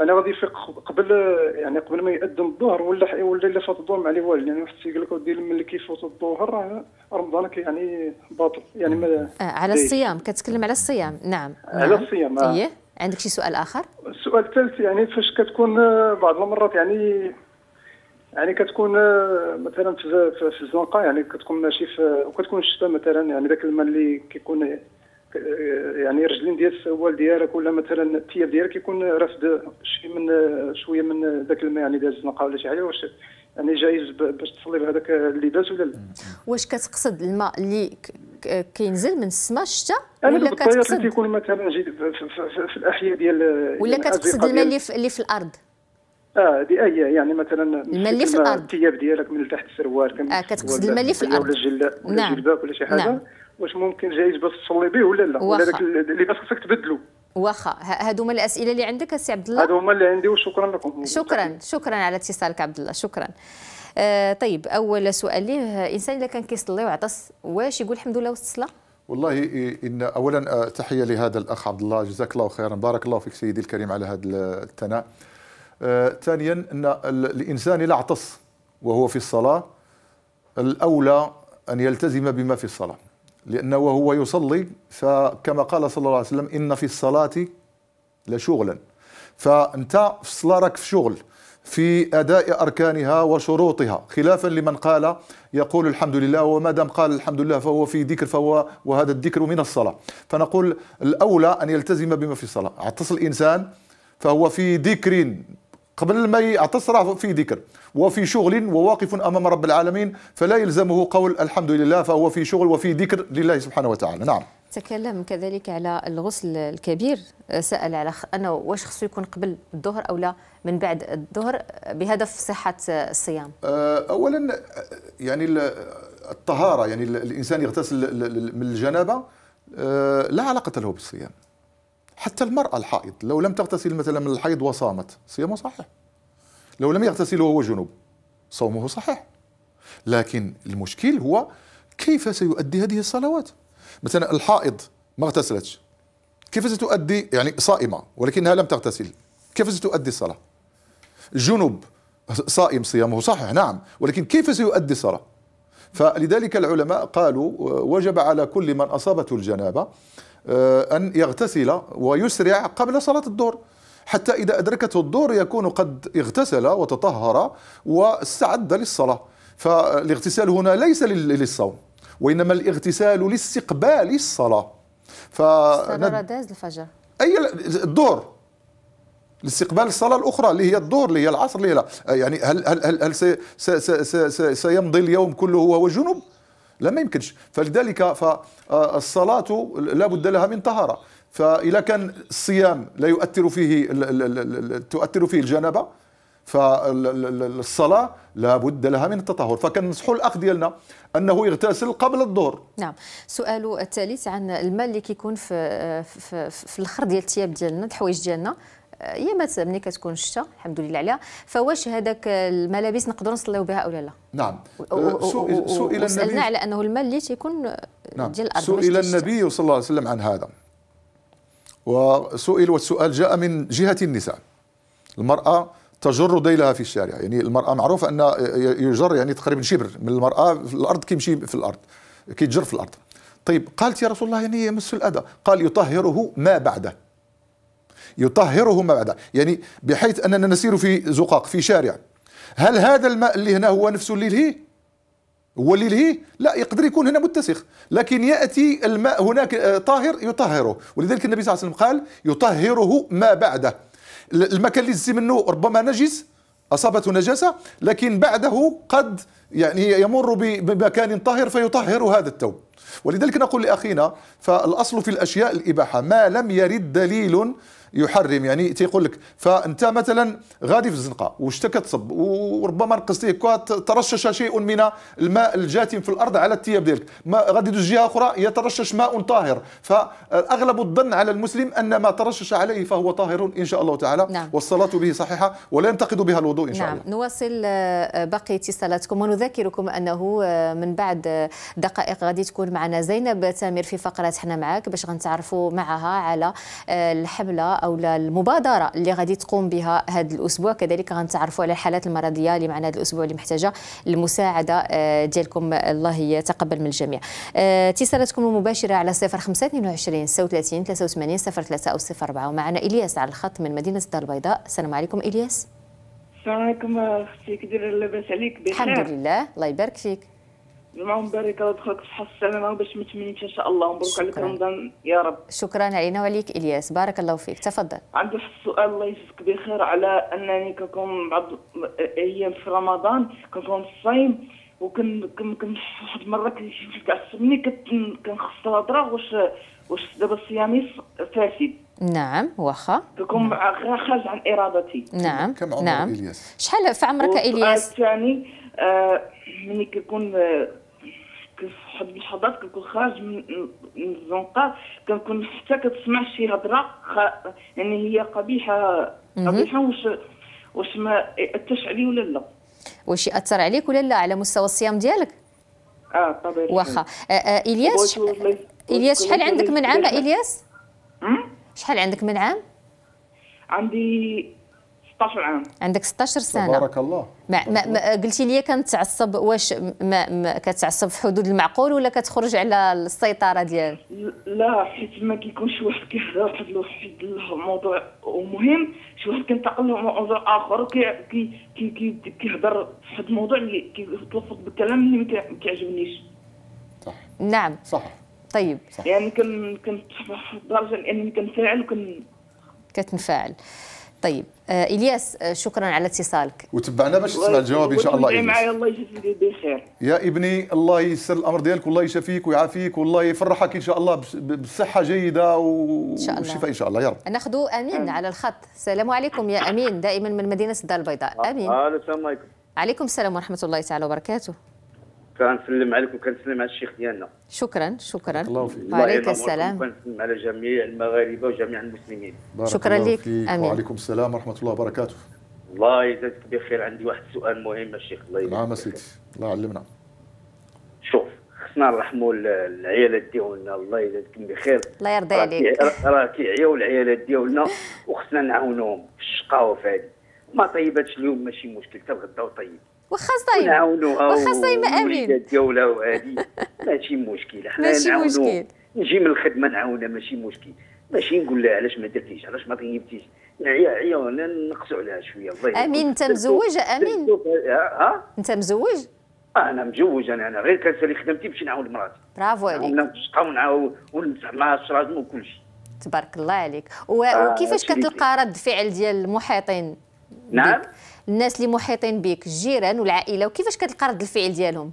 انا غادي يفيق قبل يعني قبل ما ياذن الظهر ولا ولا الا فات الظهر ما عليه والو يعني واحد قال لك ودي ملي كيفوت الظهر رمضان يعني باطل يعني ما آه، على الصيام كتكلم على الصيام نعم, نعم. على الصيام اييه آه. عندك شي سؤال اخر السؤال الثالث يعني فاش كتكون بعض المرات يعني يعني كتكون آه، مثلا في الزنقه يعني كتكون ماشي في وكتكون الشتاء مثلا يعني ذاك الماء اللي كيكون آه، يعني رجلين ديال السوال ديالك ولا مثلا الثياب ديالك يكون رافد شي من آه، شويه من ذاك الماء يعني ديال الزنقه ولا شي حاجه واش يعني جايز باش تصلي بهذاك اللباس ولا لا واش كتقصد الماء اللي كينزل من السماء الشتاء ولا كتقصد اللي كيكون مثلا في, في, في, في الاحياء ديال ولا يعني كتقصد الماء اللي في الارض اه هذه هي يعني مثلا الملف الارض الثياب ديالك من تحت السروال اه كتقصد الملف الارض ولا الجلاب ولا نعم. الجلباب ولا شي حاجه نعم. واش ممكن جايز باش تصلي به ولا لا ولا داك اللباس خصك تبدلو واخا هادو هما الاسئله اللي عندك السي عبد الله هادو هما اللي عندي وشكرا لكم شكرا شكرا على اتصالك عبد الله شكرا آه طيب اول سؤال ليه آه، انسان اذا كان كيصلي وعطس واش يقول الحمد لله والصلاه والله ان اولا آه، تحيه لهذا الاخ عبد الله جزاك الله خيرا بارك الله فيك سيدي الكريم على هذا الثناء آه، ثانيا ان الانسان اذا عطس وهو في الصلاه الاولى ان يلتزم بما في الصلاه لأنه وهو يصلي فكما قال صلى الله عليه وسلم إن في الصلاة لشغلا فأنت في الصلاة راك في شغل في أداء أركانها وشروطها خلافا لمن قال يقول الحمد لله وما دام قال الحمد لله فهو في ذكر فهو وهذا الذكر من الصلاة فنقول الأولى أن يلتزم بما في الصلاة عطس الإنسان فهو في ذكر قبل ما يعتصر في ذكر وفي شغل وواقف أمام رب العالمين فلا يلزمه قول الحمد لله فهو في شغل وفي ذكر لله سبحانه وتعالى نعم تكلم كذلك على الغسل الكبير سأل على أنه واش خصو يكون قبل الظهر أو لا من بعد الظهر بهدف صحة الصيام أه، أولا يعني الطهارة يعني الإنسان يغتسل من الجنابة أه، لا علاقة له بالصيام حتى المرأة الحائض لو لم تغتسل مثلا من الحيض وصامت صيامه صحيح لو لم يغتسل وهو جنوب صومه صحيح لكن المشكل هو كيف سيؤدي هذه الصلوات مثلا الحائض ما اغتسلتش كيف ستؤدي يعني صائمة ولكنها لم تغتسل كيف ستؤدي الصلاة جنوب صائم صيامه صحيح نعم ولكن كيف سيؤدي الصلاة فلذلك العلماء قالوا وجب على كل من أصابته الجنابة آه، أن يغتسل ويسرع قبل صلاة الظهر حتى إذا أدركته الظهر يكون قد اغتسل وتطهر واستعد للصلاة فالاغتسال هنا ليس للصوم وإنما الاغتسال لاستقبال الصلاة فند... الفجر نعم. أي الظهر لاستقبال الصلاة الأخرى اللي هي الظهر اللي هي العصر اللي هي لا يعني هل هل هل, هل سي سي سي سي سيمضي اليوم كله وهو جنب؟ لا ما يمكنش فلذلك آه، فالصلاة لا بد لها من طهارة فإذا كان الصيام لا يؤثر فيه تؤثر فيه الجنابة فالصلاة لابد لها من التطهر فكنصحوا الأخ ديالنا أنه يغتسل قبل الظهر نعم سؤال الثالث عن المال اللي كيكون في, آه، في, في الخر ديال الثياب ديالنا الحوايج ديالنا يامات ملي كتكون الشتاء الحمد لله عليها فواش هذاك الملابس نقدروا نصليو بها او لا لا نعم سئل أه، سئل النبي على انه الماء اللي تيكون نعم. ديال الارض سئل النبي صلى الله عليه وسلم عن هذا وسئل والسؤال جاء من جهه النساء المراه تجر ذيلها في الشارع يعني المراه معروف ان يجر يعني تقريبا شبر من المراه في الارض كيمشي في الارض كيتجر في الارض طيب قالت يا رسول الله يعني يمس الاذى قال يطهره ما بعده يطهره ما بعده يعني بحيث أننا نسير في زقاق في شارع هل هذا الماء اللي هنا هو نفسه اللي لهيه هو اللي لهيه لا يقدر يكون هنا متسخ لكن يأتي الماء هناك آه، طاهر يطهره ولذلك النبي صلى الله عليه وسلم قال يطهره ما بعده المكان اللي زي منه ربما نجس أصابته نجاسة لكن بعده قد يعني يمر بمكان طاهر فيطهر هذا الثوب ولذلك نقول لأخينا فالأصل في الأشياء الإباحة ما لم يرد دليل يحرم يعني تيقول لك فانت مثلا غادي في الزنقه واشتكت تصب وربما نقص ليك ترشش شيء من الماء الجاتم في الارض على الثياب ديالك ما غادي دوز جهه اخرى يترشش ماء طاهر فاغلب الظن على المسلم ان ما ترشش عليه فهو طاهر ان شاء الله تعالى نعم. والصلاه به صحيحه ولا ينتقد بها الوضوء ان شاء نعم. الله نواصل آه، بقيه اتصالاتكم ونذكركم انه آه، من بعد دقائق غادي تكون معنا زينب تامر في فقره حنا معاك باش غنتعرفوا معها على آه، الحمله او المبادره اللي غادي تقوم بها هذا الاسبوع كذلك غنتعرفوا على الحالات المرضيه اللي معنا هذا الاسبوع اللي محتاجه المساعده آه، ديالكم الله يتقبل من الجميع آه، اتصالاتكم المباشره على 05 22 36 83 03 او 04 ومعنا الياس على الخط من مدينه الدار البيضاء السلام عليكم الياس السلام عليكم اختي كدير لاباس عليك بخير الحمد لله الله يبارك فيك جمعة مباركة ودخلك في صحة السلامة باش ما إن شاء الله ومبروك عليك رمضان يا رب شكرا علينا وعليك إلياس بارك الله فيك تفضل عندي واحد السؤال الله يجزيك بخير على أنني كنكون بعض الأيام في رمضان كنكون في الصيم وكن كن كن واحد المرة كتعصبني كنخص الهضرة واش واش دابا صيامي فاسد نعم واخا كنكون خارج عن إرادتي نعم كم عمرك نعم. إلياس شحال في عمرك إلياس الثاني آه مني كيكون آه، كنحب الحضات كنكون خارج من الزنقه كنكون حتى كتسمع شي هضره خ... يعني هي قبيحه قبيحه واش واش ما ياثرش علي ولا لا واش ياثر عليك ولا لا على مستوى الصيام ديالك اه طبيعي واخا آه, آه، الياس الياس شحال عندك من عام الياس شحال عندك من عام عندي 16 عام عندك 16 سنه تبارك الله ما ما ما قلتي لي كنتعصب واش ما, ما كتعصب في حدود المعقول ولا كتخرج على السيطره ديالك لا حيت ما كيكونش واحد كيهضر واحد واحد الموضوع ومهم شي واحد كينتقل لموضوع اخر وكيهضر كي كي كي في واحد الموضوع اللي كيتلفظ بالكلام اللي ما كيعجبنيش صح نعم صح طيب صح. يعني كنت لدرجه انني يعني كنفاعل وكن كتنفعل طيب آه، الياس آه، شكرا على اتصالك وتبعنا باش تسمع الجواب ان شاء الله معايا الله يجزيك بخير يا ابني الله ييسر الامر ديالك والله يشافيك ويعافيك والله يفرحك ان شاء الله بصحه جيده وشفاء ان شاء الله يا رب ناخذ امين آه. على الخط السلام عليكم يا امين دائما من مدينه الدار البيضاء امين السلام عليكم عليكم السلام ورحمه الله تعالى وبركاته كنسلم عليك وكنسلم على الشيخ ديالنا شكرا شكرا الله فيك السلام وكنسلم على جميع المغاربه وجميع المسلمين بارك شكرا لك امين وعليكم السلام ورحمه الله وبركاته الله يجزاك بخير عندي واحد السؤال مهم الشيخ الله يجازيك نعم سيدي الله علمنا شوف خصنا نرحموا العيالات ديالنا الله يجزاك بخير الله يرضي عليك راه كيعياو العيالات ديالنا وخصنا نعاونوهم في الشقاوه في هذه ما طيباتش اليوم ماشي مشكل حتى غدا وطيب واخا صايم واخا صايم امين الدوله وهذه ماشي مشكل حنا ماشي مشكل نجي من الخدمه نعاونها ماشي مشكل ماشي نقول لها علاش ما درتيش علاش ما طيبتيش عيا عيا نقصوا عليها شويه الله امين انت مزوج امين ها انت مزوج انا مزوج انا انا غير كنسالي خدمتي باش نعاون مراتي برافو عليك نشقى ونعاون ونمسح معها الشراج وكل شيء تبارك الله عليك آه، وكيفاش آه كتلقى رد فعل ديال المحيطين نعم الناس اللي محيطين بك الجيران والعائله وكيفاش كتلقى رد الفعل ديالهم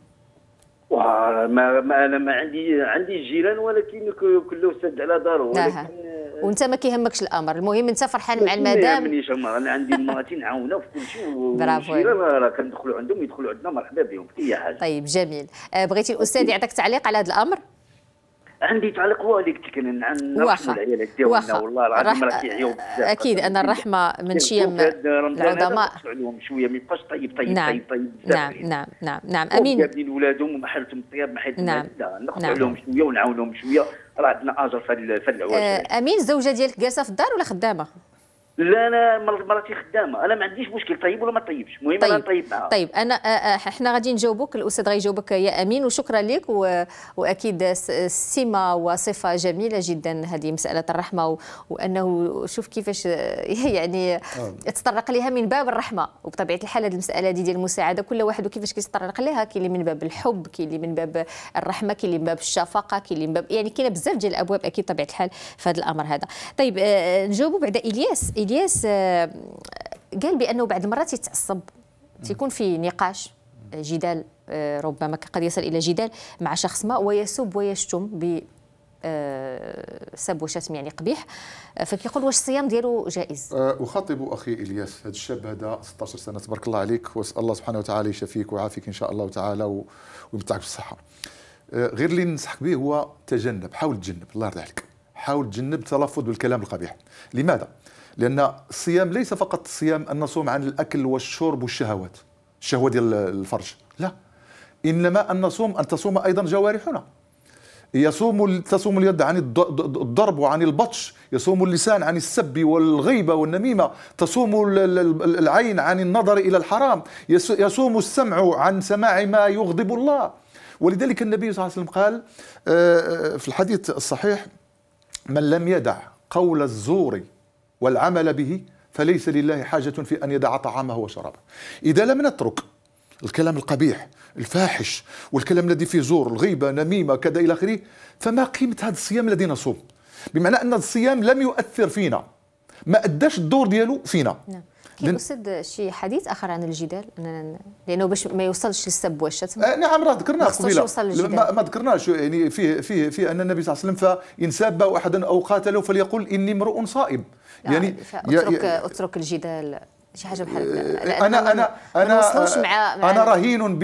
ما, ما انا ما عندي عندي الجيران ولكن كله سد على داره نعم. ولكن آه، وانت ما كيهمكش الامر المهم انت فرحان مع المدام ما يهمنيش انا عندي مراتي نعاونها في كل شيء برافو راه كندخلوا عندهم يدخلوا عندنا مرحبا بهم في اي حاجه طيب جميل آه، بغيتي الاستاذ يعطيك تعليق على هذا الامر عندي تعليق هو اللي قلت لك نرحم العيال ديالنا والله العظيم راه كيعيو بزاف اكيد ان الرحمه منشيه من العظماء عليهم شويه ما يبقاش طيب،, طيب طيب نعم. طيب طيب نعم نعم نعم نعم امين جابين ولادهم ومحلتهم الطياب محلتهم نعم نقطع نعم. لهم شويه ونعاونهم شويه راه عندنا اجر في العواشر امين الزوجه ديالك جالسه في الدار ولا خدامه؟ لا انا مراتي خدامه انا ما عنديش مشكل طيب ولا ما طيبش المهم طيب. انا طيب معاها طيب انا احنا غادي نجاوبك الاستاذ غيجاوبك يا امين وشكرا لك و... واكيد السمه وصفه جميله جدا هذه مساله الرحمه و... وانه شوف كيفاش يعني آه. تطرق لها من باب الرحمه وبطبيعه الحال هذه المساله دي ديال المساعده كل واحد وكيفاش كيتطرق لها كاين اللي من باب الحب كاين اللي من باب الرحمه كاين اللي من باب الشفقه كاين اللي من باب يعني كاين بزاف ديال الابواب اكيد طبيعه الحال في هذا الامر هذا طيب نجاوبوا بعد الياس الياس آه، قال بانه بعض المرات يتعصب تيكون في نقاش آه، جدال آه، ربما قد يصل الى جدال مع شخص ما ويسب ويشتم ب سب وشتم يعني قبيح فكيقول واش الصيام ديالو جائز اخاطب اخي الياس هذا الشاب هذا 16 سنه تبارك الله عليك واسال الله سبحانه وتعالى يشفيك ويعافيك ان شاء الله تعالى ويمتعك بالصحه غير اللي ننصحك به هو تجنب حاول تجنب الله يرضى عليك حاول تجنب التلفظ بالكلام القبيح لماذا لان الصيام ليس فقط الصيام ان نصوم عن الاكل والشرب والشهوات الشهوه ديال الفرج لا انما ان نصوم ان تصوم ايضا جوارحنا يصوم تصوم اليد عن الضرب وعن البطش يصوم اللسان عن السب والغيبة والنميمة تصوم العين عن النظر إلى الحرام يصوم السمع عن سماع ما يغضب الله ولذلك النبي صلى الله عليه وسلم قال آه، آه، في الحديث الصحيح من لم يدع قول الزور والعمل به فليس لله حاجة في أن يدع طعامه وشرابه إذا لم نترك الكلام القبيح الفاحش والكلام الذي فيه زور الغيبة نميمة كذا إلى آخره فما قيمة هذا الصيام الذي نصوم بمعنى أن الصيام لم يؤثر فينا ما أداش الدور دياله فينا نعم. كي أسد شي حديث اخر عن الجدال لانه باش ما يوصلش للسب والشتم آه نعم راه ذكرناه قبيله ما, ما ذكرناش يعني فيه فيه فيه ان النبي صلى الله عليه وسلم فان ساب احدا او قاتله فليقل اني امرؤ صائم آه، يعني, يعني اترك اترك الجدال شي حاجه بحال آه، انا انا انا مع, آه، مع انا رهين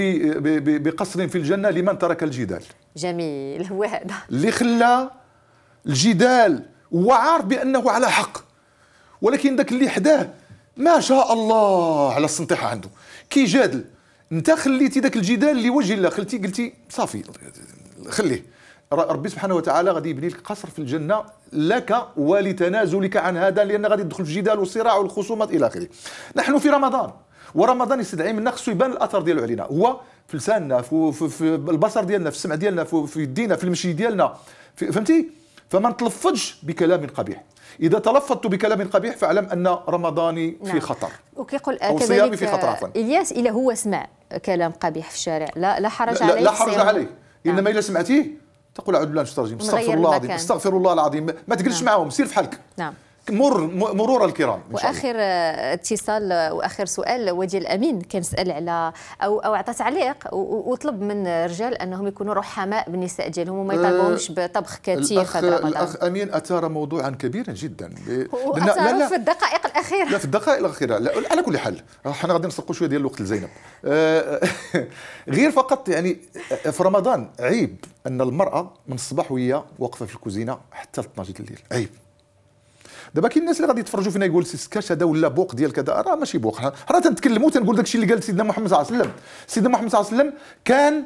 بقصر في الجنه لمن ترك الجدال جميل هو هذا اللي خلى الجدال وعارف بانه على حق ولكن ذاك اللي حداه ما شاء الله على السنطيحه عنده كي جادل انت خليتي ذاك الجدال اللي وجه الله خلتي قلتي صافي خليه ربي سبحانه وتعالى غادي يبني لك قصر في الجنه لك ولتنازلك عن هذا لان غادي تدخل في الجدال والصراع والخصومات الى اخره نحن في رمضان ورمضان يستدعي منا خصو يبان الاثر ديالو علينا هو في لساننا في, في, في البصر ديالنا في السمع ديالنا في, في يدينا في المشي ديالنا فهمتي فما نتلفظش بكلام قبيح إذا تلفظت بكلام قبيح فاعلم أن رمضاني نعم. في خطر وكيقول أو صيامي في خطر عفوا إلياس إلا هو سمع كلام قبيح في الشارع لا لا حرج عليه لا حرج عليه نعم. إنما إلا سمعتيه تقول أعوذ بالله من الشيطان الرجيم استغفر الله العظيم استغفر الله العظيم ما تجلس نعم. معهم سير في حالك نعم مر مرور الكرام واخر آه، اتصال آه، واخر سؤال وجه الامين سال على او او عطى تعليق وطلب من الرجال انهم يكونوا رحماء بالنساء ديالهم وما آه، يطالبوهمش بطبخ كثير في رمضان الاخ امين اثار موضوعا كبيرا جدا لا لا في الدقائق الاخيره لا في الدقائق الاخيره لا على كل حال حنا غادي نسرقوا شويه ديال الوقت لزينب غير فقط يعني في رمضان عيب ان المراه من الصباح وهي واقفه في الكوزينه حتى 12 الليل عيب دابا كاين الناس اللي غادي يتفرجوا فينا يقول سكاش هذا ولا بوق ديال كذا راه ماشي بوق راه تنتكلموا تنقول داك الشيء اللي قال سيدنا محمد صلى الله عليه وسلم سيدنا محمد صلى الله عليه وسلم كان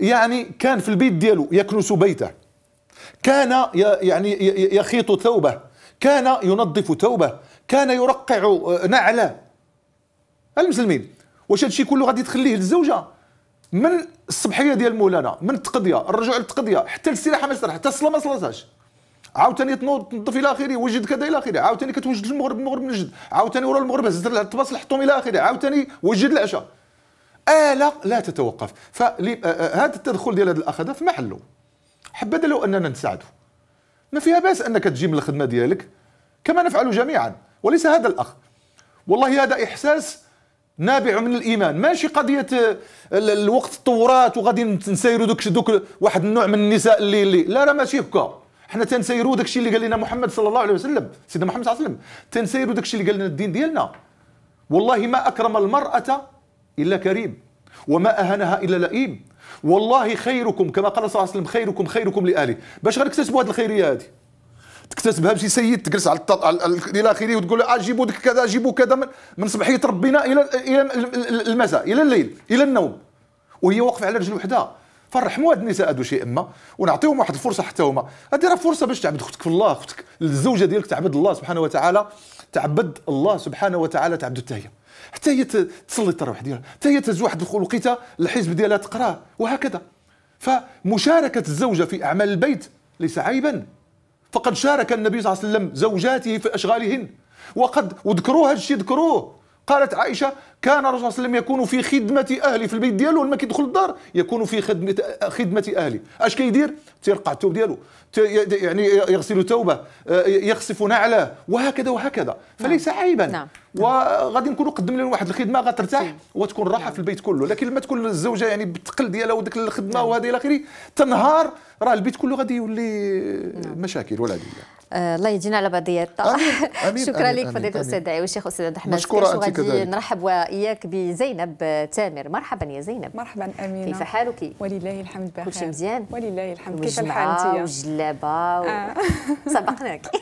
يعني كان في البيت ديالو يكنس بيته كان يعني يخيط ثوبه كان ينظف ثوبه كان يرقع نعله المسلمين واش هادشي كله غادي تخليه للزوجه من الصبحيه ديال مولانا من التقضيه الرجوع للتقضيه حتى السلاح ما حتى الصلاه ما صلاتهاش عاوتاني تنظف الى اخره وجد كذا الى اخره عاوتاني كتوجد المغرب المغرب من جد عاوتاني ورا المغرب هزت الطباس حطهم الى اخره عاوتاني وجد العشاء آلة لا تتوقف فهذا آه، آه، التدخل ديال هذا الاخ هذا في محله حبذا لو اننا نساعده ما فيها باس انك تجي من الخدمه ديالك كما نفعل جميعا وليس هذا الاخ والله هذا احساس نابع من الايمان ماشي قضيه آه، الوقت تطورات وغادي نسيروا دوك دوك واحد النوع من النساء اللي, اللي لا راه ماشي هكا حنا تنسيروا داكشي اللي قال لنا محمد صلى الله عليه وسلم سيدنا محمد صلى الله عليه وسلم تنسيروا داكشي اللي قال لنا الدين ديالنا والله ما اكرم المراه الا كريم وما اهانها الا لئيم والله خيركم كما قال صلى الله عليه وسلم خيركم خيركم لاهله باش غنكتسبوا هذه الخيريه هذه تكتسبها بشي سيد تجلس على التط... على الى اخره وتقول له جيبوا ديك كذا جيبوا كذا من, من صبحيه ربنا الى الى المساء الى الليل الى النوم وهي واقفه على رجل وحده فرحموا هاد النساء هادو شي اما ونعطيهم واحد الفرصه حتى هما هادي راه فرصه باش تعبد اختك في الله اختك الزوجه ديالك تعبد الله سبحانه وتعالى تعبد الله سبحانه وتعالى تعبد حتى هي حتى هي تصلي التراويح ديالها حتى هي تهز واحد الوقيته الحزب ديالها تقراه وهكذا فمشاركه الزوجه في اعمال البيت ليس عيبا فقد شارك النبي صلى الله عليه وسلم زوجاته في اشغالهن وقد وذكروه هذا الشيء ذكروه قالت عائشه كان الرسول صلى الله عليه وسلم يكون في خدمه اهلي في البيت ديالو لما كيدخل الدار يكون في خدمه خدمه اهلي اش كيدير تيرقع الثوب ديالو يعني يغسل توبة آه، يخسف نعله وهكذا وهكذا نعم. فليس عيبا نعم. وغادي نكونوا قدمنا لنا واحد الخدمه غترتاح نعم. وتكون راحه نعم. في البيت كله لكن لما تكون الزوجه يعني بالثقل ديالها وديك الخدمه وهذه الى اخره تنهار راه البيت كله غادي يولي مشاكل ولا دي. آه، الله يدينا على بعضياتنا شكرا لك فضيله الاستاذ عيوش والشيخ استاذ عبد الرحمن مشكوره انت نرحب واياك بزينب آه، تامر مرحبا يا زينب مرحبا امينه كيف حالك ولله الحمد بخير كل شيء مزيان ولله الحمد كيف الحال انت وجلابه آه. و... سبقناك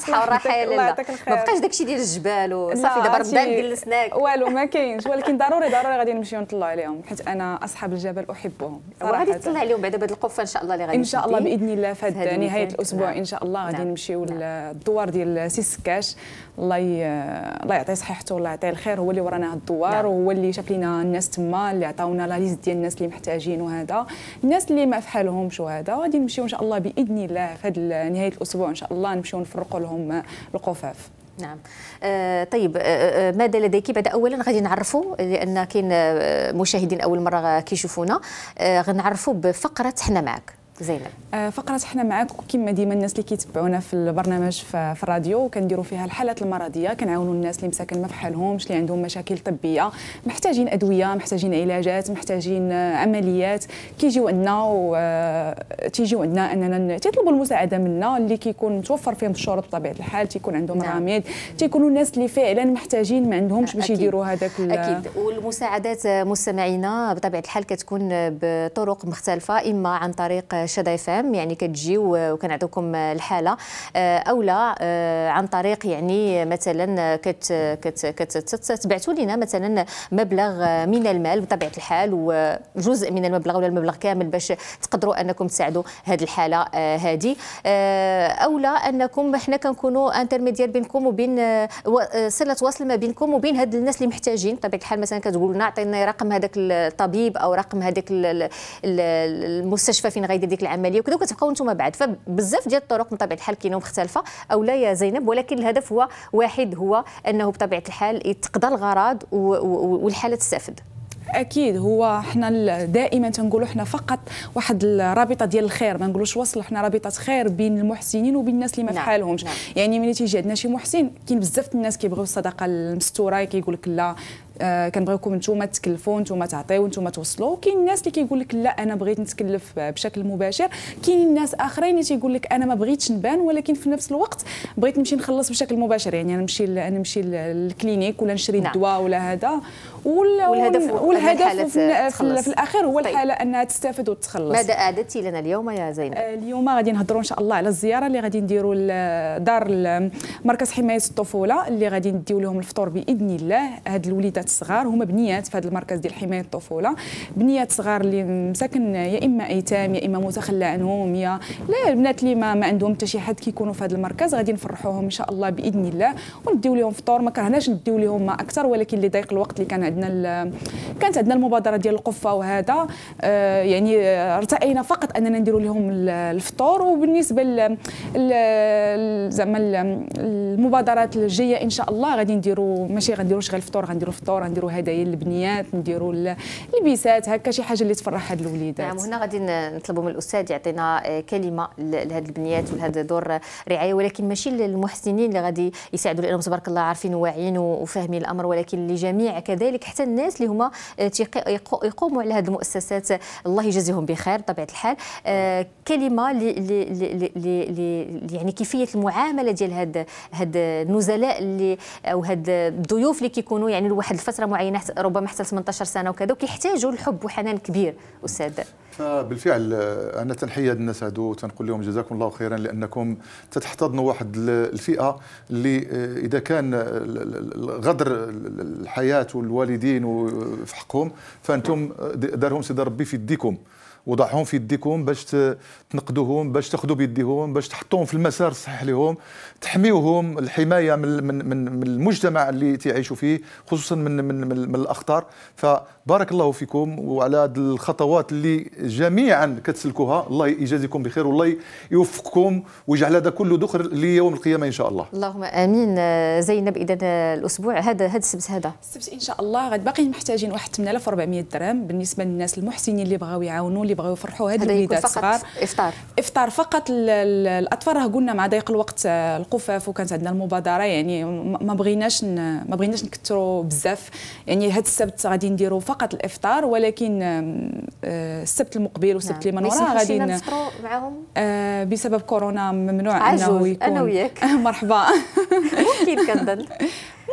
صحه وراحه يا لاله ما بقاش داكشي ديال الجبال وصافي دابا رمضان جلسناك والو ما كاينش ولكن ضروري ضروري غادي نمشيو نطلعوا عليهم حيت انا اصحاب الجبل احبهم وغادي تطلع عليهم بعد بهذه القفه ان شاء الله اللي غادي ان شاء الله باذن الله في نهايه الاسبوع نعم. ان شاء الله الله غادي نعم. نمشيو نعم. للدوار ديال سكاش الله ي... الله يعطيه صحيحته والله يعطيه الخير هو اللي ورانا هاد الدوار نعم. وهو اللي شاف لينا الناس تما اللي عطاونا لا ليست ديال الناس اللي محتاجين وهذا الناس اللي ما فحالهمش وهذا غادي نمشيو ان شاء الله باذن الله في هاد نهايه الاسبوع ان شاء الله نمشيو نفرقوا لهم القفاف نعم آه طيب آه, آه، ماذا لديك بعد اولا غادي نعرفوا لان كاين آه، مشاهدين اول مره كيشوفونا آه غنعرفوا بفقره حنا معك زينب آه، فقره حنا معاك كما ديما الناس اللي كيتبعونا في البرنامج في الراديو وكنديروا فيها الحالات المرضيه كنعاونوا الناس اللي مساكن ما فحالهمش اللي عندهم مشاكل طبيه محتاجين ادويه محتاجين علاجات محتاجين آه، عمليات كيجيو عندنا آه، تيجيو عندنا اننا تيطلبوا المساعده منا اللي كيكون متوفر فيهم الشروط بطبيعه الحال تيكون عندهم نعم. راميد تيكونوا الناس اللي فعلا محتاجين ما عندهمش باش يديروا هذاك اكيد والمساعدات مستمعينا بطبيعه الحال كتكون بطرق مختلفه اما عن طريق شدا اف ام يعني كتجيو وكنعطيكم الحاله آه، او لا آه، عن طريق يعني مثلا كت كت كتتبعتوا لنا مثلا مبلغ من المال بطبيعه الحال وجزء من المبلغ ولا المبلغ كامل باش تقدروا انكم تساعدوا هذه الحاله هذه آه، او لا انكم حنا كنكونوا انترميديير بينكم وبين صله وصل ما بينكم وبين هاد الناس اللي محتاجين بطبيعه الحال مثلا كتقول لنا عطينا رقم هذاك الطبيب او رقم هذاك المستشفى فين غيدير ديك العمليه وكذا وكتبقاو انتم بعد فبزاف ديال الطرق من طبيعه الحال كاينه مختلفه او لا يا زينب ولكن الهدف هو واحد هو انه بطبيعه الحال يتقضى الغرض والحاله تستافد اكيد هو حنا دائما تنقولوا حنا فقط واحد الرابطه ديال الخير ما نقولوش وصل حنا رابطه خير بين المحسنين وبين الناس اللي ما في فحالهمش نعم، نعم. يعني ملي تيجي عندنا شي محسن كاين بزاف الناس كيبغيو الصدقه المستوره كيقول لك لا آه نتوما تكلفوا نتوما تعطيو نتوما توصلوا كاين الناس اللي كيقول لك لا انا بغيت نتكلف بشكل مباشر كاين ناس اخرين اللي تيقول لك انا ما بغيتش نبان ولكن في نفس الوقت بغيت نمشي نخلص بشكل مباشر يعني نمشي نمشي للكلينيك ولا نشري نعم. الدواء ولا هذا وال... والهدف والهدف في, في, في الاخير هو طيب. الحاله طيب. انها تستافد وتخلص ماذا اعددتي لنا اليوم يا زينب آه، اليوم غادي نهضروا ان شاء الله على الزياره اللي غادي نديروا لدار مركز حمايه الطفوله اللي غادي نديو لهم الفطور باذن الله هاد الوليدات الصغار هما بنيات في هذا المركز ديال حمايه الطفوله بنيات صغار اللي مساكن يا اما ايتام يا اما متخلى عنهم يا لا البنات اللي ما, ما عندهم حتى شي حد كيكونوا في هذا المركز غادي نفرحوهم ان شاء الله باذن الله ونديو لهم فطور ما كرهناش نديو لهم ما اكثر ولكن اللي ضيق الوقت اللي كان عندنا كانت عندنا المبادره ديال القفه وهذا آه، يعني آه، ارتئينا فقط اننا نديروا لهم الفطور وبالنسبه زعما المبادرات الجايه ان شاء الله غادي نديروا ماشي غنديروا غير الفطور غنديروا الفطور غنديروا هدايا للبنيات نديروا اللبسات هكا شي حاجه اللي تفرح هاد الوليدات نعم هنا غادي نطلبوا من الاستاذ يعطينا آه، كلمه لهاد البنيات ولهذا دور رعايه ولكن ماشي للمحسنين اللي غادي يساعدوا لانهم تبارك الله عارفين وواعيين وفاهمين الامر ولكن لجميع كذلك كذلك حتى الناس اللي هما آه، يقوموا على هذه المؤسسات الله يجازيهم بخير بطبيعه الحال آه، كلمه لي يعني كيفيه المعامله ديال هاد هاد النزلاء اللي او هاد الضيوف اللي كيكونوا يعني لواحد الفتره معينه ربما حتى 18 سنه وكذا وكيحتاجوا الحب وحنان كبير استاذ فبالفعل انا تنحية الناس هادو تنقول لهم جزاكم الله خيرا لانكم تتحتضنوا واحد الفئه اللي آه، اذا كان غدر الحياه والوالدين في حقهم فانتم آه، دارهم سيدي ربي في يديكم وضعهم في يديكم باش تنقدوهم باش تاخذوا بيديهم باش تحطوهم في المسار الصحيح لهم تحميوهم الحمايه من من من, من المجتمع اللي تعيشوا فيه خصوصا من من من, من الاخطار فبارك الله فيكم وعلى هذه الخطوات اللي جميعا كتسلكوها الله يجازيكم بخير والله يوفقكم ويجعل هذا كله دخر ليوم القيامه ان شاء الله اللهم امين زينب اذا الاسبوع هذا هذا السبت هذا السبت ان شاء الله غادي باقي محتاجين واحد 8400 درهم بالنسبه للناس المحسنين اللي بغاو يعاونوا اللي بغاو يفرحوا هذه الوليدات الصغار افطار افطار فقط الاطفال راه قلنا مع ضيق الوقت آه، القفاف وكانت عندنا المبادره يعني ما بغيناش ما بغيناش نكثروا بزاف يعني هذا السبت غادي نديروا فقط الافطار ولكن آه، السبت المقبل والسبت نعم. اللي من وراه غادي معاهم آه، بسبب كورونا ممنوع انه يكون انا وياك مرحبا ممكن كنظن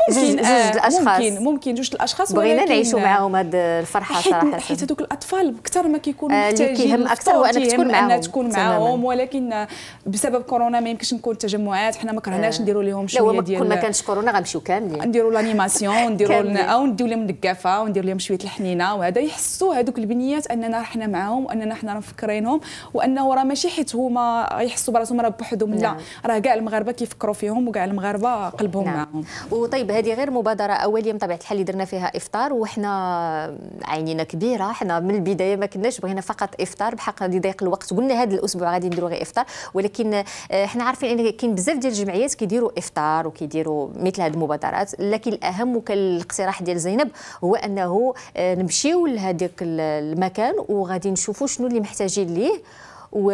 ممكن جوج آه، الاشخاص ممكن ممكن جوج الاشخاص بغينا نعيشوا آه، معاهم هذه الفرحه صراحه حيت هذوك الاطفال اكثر ما كيكونوا آه، محتاجين كيهم اكثر انك تكون معاهم تكون معاهم ولكن بسبب كورونا ما يمكنش نكون تجمعات حنا ما كرهناش نديروا لهم شويه ديال كل ما كانش كورونا غنمشيو كاملين نديروا لانيماسيون نديروا او نديروا لهم دكافه وندير لهم شويه الحنينه وهذا يحسوا هذوك البنيات اننا حنا معاهم واننا حنا راه مفكرينهم وانه راه ماشي حيت هما يحسوا براسهم راه بوحدهم لا نعم. راه كاع المغاربه كيفكروا فيهم وكاع المغاربه قلبهم نعم. معاهم وطيب طيب هذه غير مبادره اوليه بطبيعه الحال اللي درنا فيها افطار وحنا عينينا كبيره حنا من البدايه ما كناش بغينا فقط افطار بحق غادي ضيق الوقت قلنا هذا الاسبوع غادي نديروا غير افطار ولكن آه، حنا عارفين ان كاين بزاف ديال الجمعيات كيديروا افطار وكيديروا مثل هذه المبادرات لكن الاهم وكالاقتراح ديال زينب هو انه آه، نمشيو لهذاك المكان وغادي نشوفوا شنو اللي محتاجين ليه و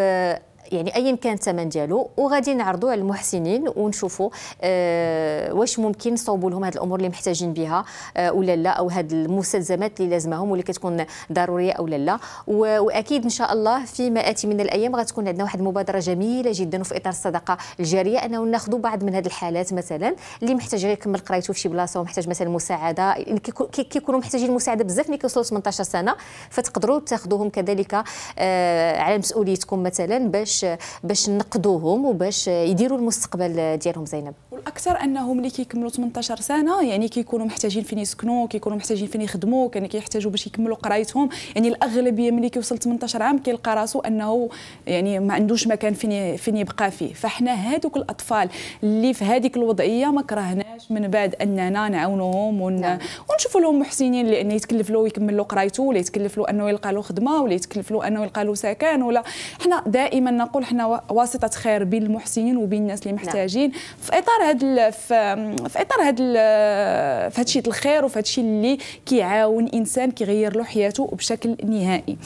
يعني ايا كان الثمن ديالو وغادي نعرضوا على المحسنين ونشوفوا آه واش ممكن نصوبوا لهم هذه الامور اللي محتاجين بها آه ولا لا او هذه المستلزمات اللي لازمهم واللي كتكون ضروريه او لا لا واكيد ان شاء الله فيما اتي من الايام غتكون عندنا واحد المبادره جميله جدا وفي اطار الصدقه الجاريه انه ناخذوا بعض من هذه الحالات مثلا اللي محتاج غير يكمل قرايته في شي بلاصه ومحتاج مثلا مساعده كيكونوا محتاجين المساعده بزاف ملي كيوصلوا 18 سنه فتقدروا تاخذوهم كذلك آه على مسؤوليتكم مثلا باش باش باش نقدوهم وباش يديروا المستقبل ديالهم زينب والاكثر انهم اللي كيكملوا 18 سنه يعني كيكونوا محتاجين فين يسكنوا كيكونوا محتاجين فين يخدموا كان كيحتاجوا باش يكملوا قرايتهم يعني الاغلبيه ملي كيوصل 18 عام كيلقى راسو انه يعني ما عندوش مكان فين فين يبقى فيه فاحنا هذوك الاطفال اللي في هذيك الوضعيه ما كرهناش من بعد اننا نعاونوهم ون... نعم. ونشوفوا لهم محسنين لان يتكلف له يكمل له قرايته ولا يتكلف له انه يلقى له خدمه ولا يتكلف له انه يلقى له سكن ولا حنا دائما نقول حنا واسطه خير بين المحسنين وبين الناس اللي نعم. محتاجين نعم. في اطار هذا في, في اطار هذا في هذا الشيء الخير وفي هذا الشيء اللي كيعاون انسان كيغير له حياته بشكل نهائي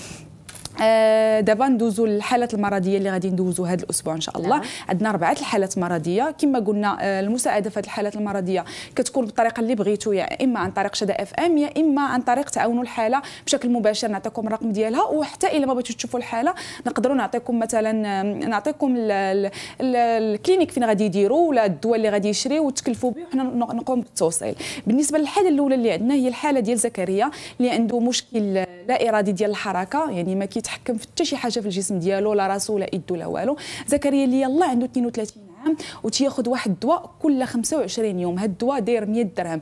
آه، دابا ندوزو للحالات المرضيه اللي غادي ندوزو هذا الاسبوع ان شاء الله نعم. عندنا اربعه الحالات المرضيه كما قلنا آه، المساعده في هذه الحالات المرضيه كتكون بالطريقه اللي بغيتو يا يعني اما عن طريق شدا اف ام يا اما عن طريق تعاونوا الحاله بشكل مباشر نعطيكم الرقم ديالها وحتى الا ما بغيتو تشوفوا الحاله نقدروا نعطيكم مثلا آه، نعطيكم الكلينيك فين غادي يديروا ولا الدواء اللي غادي يشريو وتكلفوا به وحنا نقوم بالتوصيل بالنسبه للحاله الاولى اللي عندنا هي الحاله ديال زكريا اللي عنده مشكل لا ارادي ديال الحركه يعني ما كيت تحكم في حتى شي حاجه في الجسم ديالو لا راسو لا يدو لا والو زكريا اللي يلاه عنده 32 عام وتياخذ واحد الدواء كل 25 يوم هاد الدواء داير 100 درهم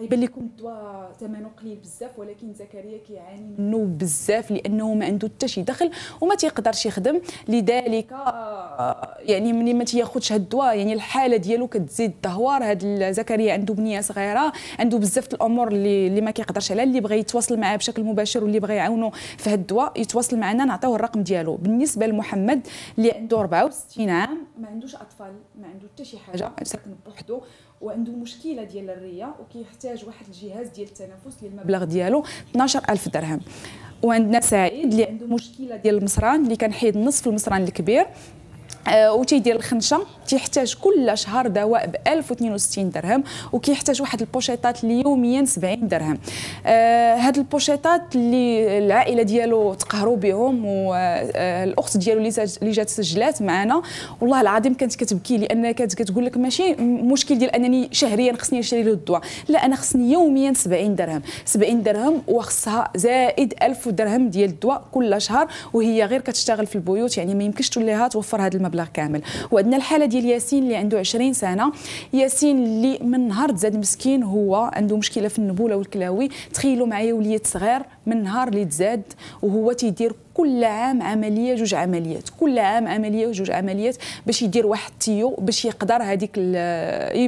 يبان لكم الدواء ثمنه قليل بزاف ولكن زكريا كيعاني منه بزاف لانه ما عنده حتى شي دخل وما تيقدرش يخدم لذلك آه، يعني ملي ما تياخذش هاد الدواء يعني الحاله ديالو كتزيد الدهور هاد زكريا عنده بنيه صغيره عنده بزاف الامور اللي اللي ما كيقدرش عليها اللي بغى يتواصل معاه بشكل مباشر واللي بغى يعاونو في هاد الدواء يتواصل معنا نعطيوه الرقم ديالو بالنسبه لمحمد اللي عنده 64 عام ما عندوش اطفال ما عنده حتى شي حاجه ساكن بوحدو وعنده مشكله ديال الريه وكيحتاج واحد الجهاز ديال التنفس اللي المبلغ ديالو 12000 درهم وعندنا سعيد اللي عنده مشكله ديال المصران اللي كنحيد نصف المصران الكبير آه، وتيدير الخنشه تيحتاج كل شهر دواء ب 1062 درهم وكيحتاج واحد البوشيطات اللي يوميا 70 درهم آه هاد البوشيطات اللي العائله ديالو تقهروا بهم والاخت آه، آه، ديالو اللي جات سجلات معنا والله العظيم كانت كتبكي لان كانت كتقول لك ماشي مشكل ديال انني شهريا خصني نشري له الدواء لا انا خصني يوميا 70 درهم 70 درهم وخصها زائد 1000 درهم ديال الدواء كل شهر وهي غير كتشتغل في البيوت يعني ما يمكنش لها توفر هذا المبلغ مبلغ كامل وعندنا الحاله ديال ياسين اللي عنده 20 سنه ياسين اللي من نهار تزاد مسكين هو عنده مشكله في النبوله والكلاوي تخيلوا معايا وليد صغير من نهار اللي تزاد وهو تيدير كل عام عمليه جوج عمليات كل عام عمليه جوج عمليات باش يدير واحد التيو باش يقدر هذيك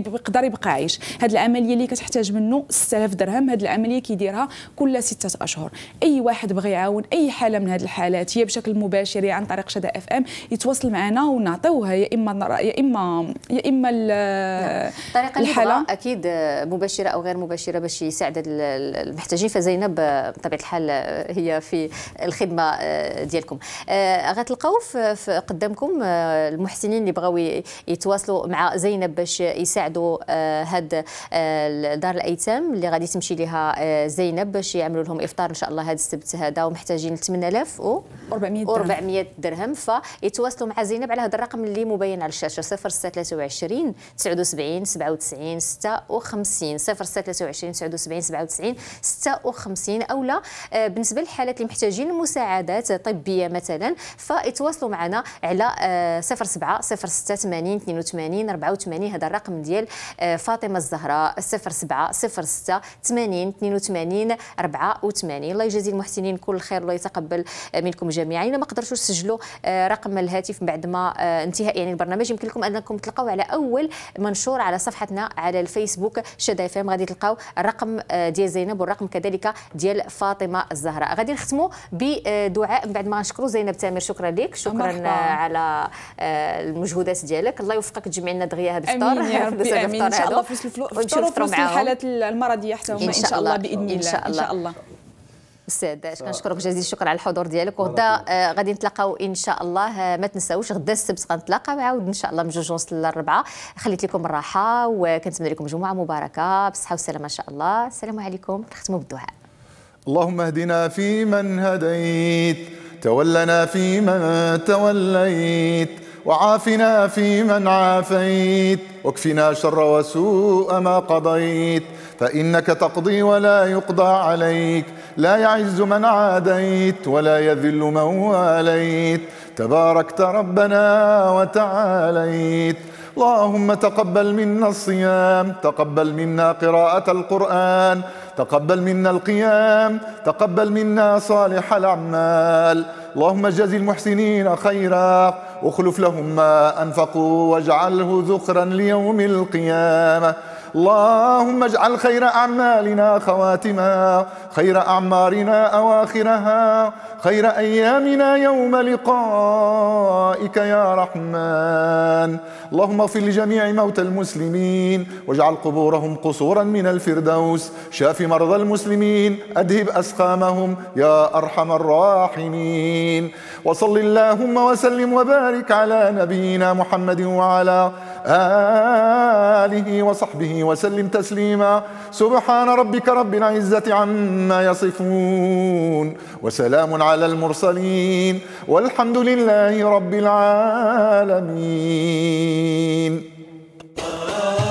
يقدر يبقى عايش هذه العمليه اللي كتحتاج منه 6000 درهم هذه العمليه كيديرها كل ستة اشهر اي واحد بغى يعاون اي حاله من هذه الحالات هي بشكل مباشر عن طريق شدا اف ام يتواصل معنا ونعطيوها يا اما يا اما يا اما الطريقه نعم. الحاله اكيد مباشره او غير مباشره باش يساعد المحتاجين فزينب بطبيعه الحال الحال آه، هي في الخدمه آه، ديالكم آه، غتلقاو قدامكم المحسنين اللي بغاو يتواصلوا مع زينب باش يساعدوا هاد دار الايتام اللي غادي تمشي لها زينب باش يعملوا لهم افطار ان شاء الله هذا السبت هذا ومحتاجين 8000 و 400 درهم 400 درهم فيتواصلوا مع زينب على هذا الرقم اللي مبين على الشاشه 0623 79 97 56 0623 79 97 56 اولا آه، بالنسبه للحالات اللي محتاجين مساعدات طبيه مثلا فيتواصلوا معنا على 07 06 80 82 84 هذا الرقم ديال آه، فاطمه الزهراء 07 06 80 82 84 الله يجازي المحسنين كل خير الله يتقبل آه، منكم جميعا الا ما قدرتوش تسجلوا رقم الهاتف بعد ما انتهاء يعني البرنامج يمكن لكم انكم تلقوا على اول منشور على صفحتنا على الفيسبوك شدا اف غادي تلقاو الرقم ديال زينب والرقم كذلك ديال فاطمه فاطمه الزهراء غادي نختموا بدعاء من بعد ما نشكروا زينب تامر شكرا لك شكرا على آه، المجهودات ديالك الله يوفقك تجمعي لنا دغيا هذا الفطور امين يا ربي امين ان شاء الله فلوس الفطور وفلوس الحالات المرضيه حتى هما ان شاء الله باذن الله ان شاء الله, إن شاء الله. استاذ كنشكرك جزيل الشكر على الحضور ديالك وغدا آه، غادي نتلاقاو ان شاء الله آه، ما تنساوش غدا السبت غنتلاقاو عاود ان شاء الله من جوج ونص للربعه خليت لكم الراحه وكنتمنى لكم جمعه مباركه بالصحه والسلامه ان شاء الله السلام عليكم نختموا بالدعاء اللهم اهدنا فيمن هديت تولنا فيمن توليت وعافنا فيمن عافيت واكفنا شر وسوء ما قضيت فانك تقضي ولا يقضى عليك لا يعز من عاديت ولا يذل من واليت تباركت ربنا وتعاليت اللهم تقبل منا الصيام تقبل منا قراءه القران تقبل منا القيام تقبل منا صالح الأعمال اللهم جزي المحسنين خيرا اخلف لهم ما أنفقوا واجعله ذخرا ليوم القيامة اللهم اجعل خير أعمالنا خواتما خير أعمارنا أواخرها خير أيامنا يوم لقائك يا رحمن اللهم اغفر لجميع موتى المسلمين واجعل قبورهم قصورا من الفردوس شاف مرضى المسلمين أدهب أسقامهم يا أرحم الراحمين وصل اللهم وسلم وبارك على نبينا محمد وعلى آله وصحبه وسلم تسليما سبحان ربك رب العزة عما يصفون وسلام على على المرسلين والحمد لله رب العالمين Oh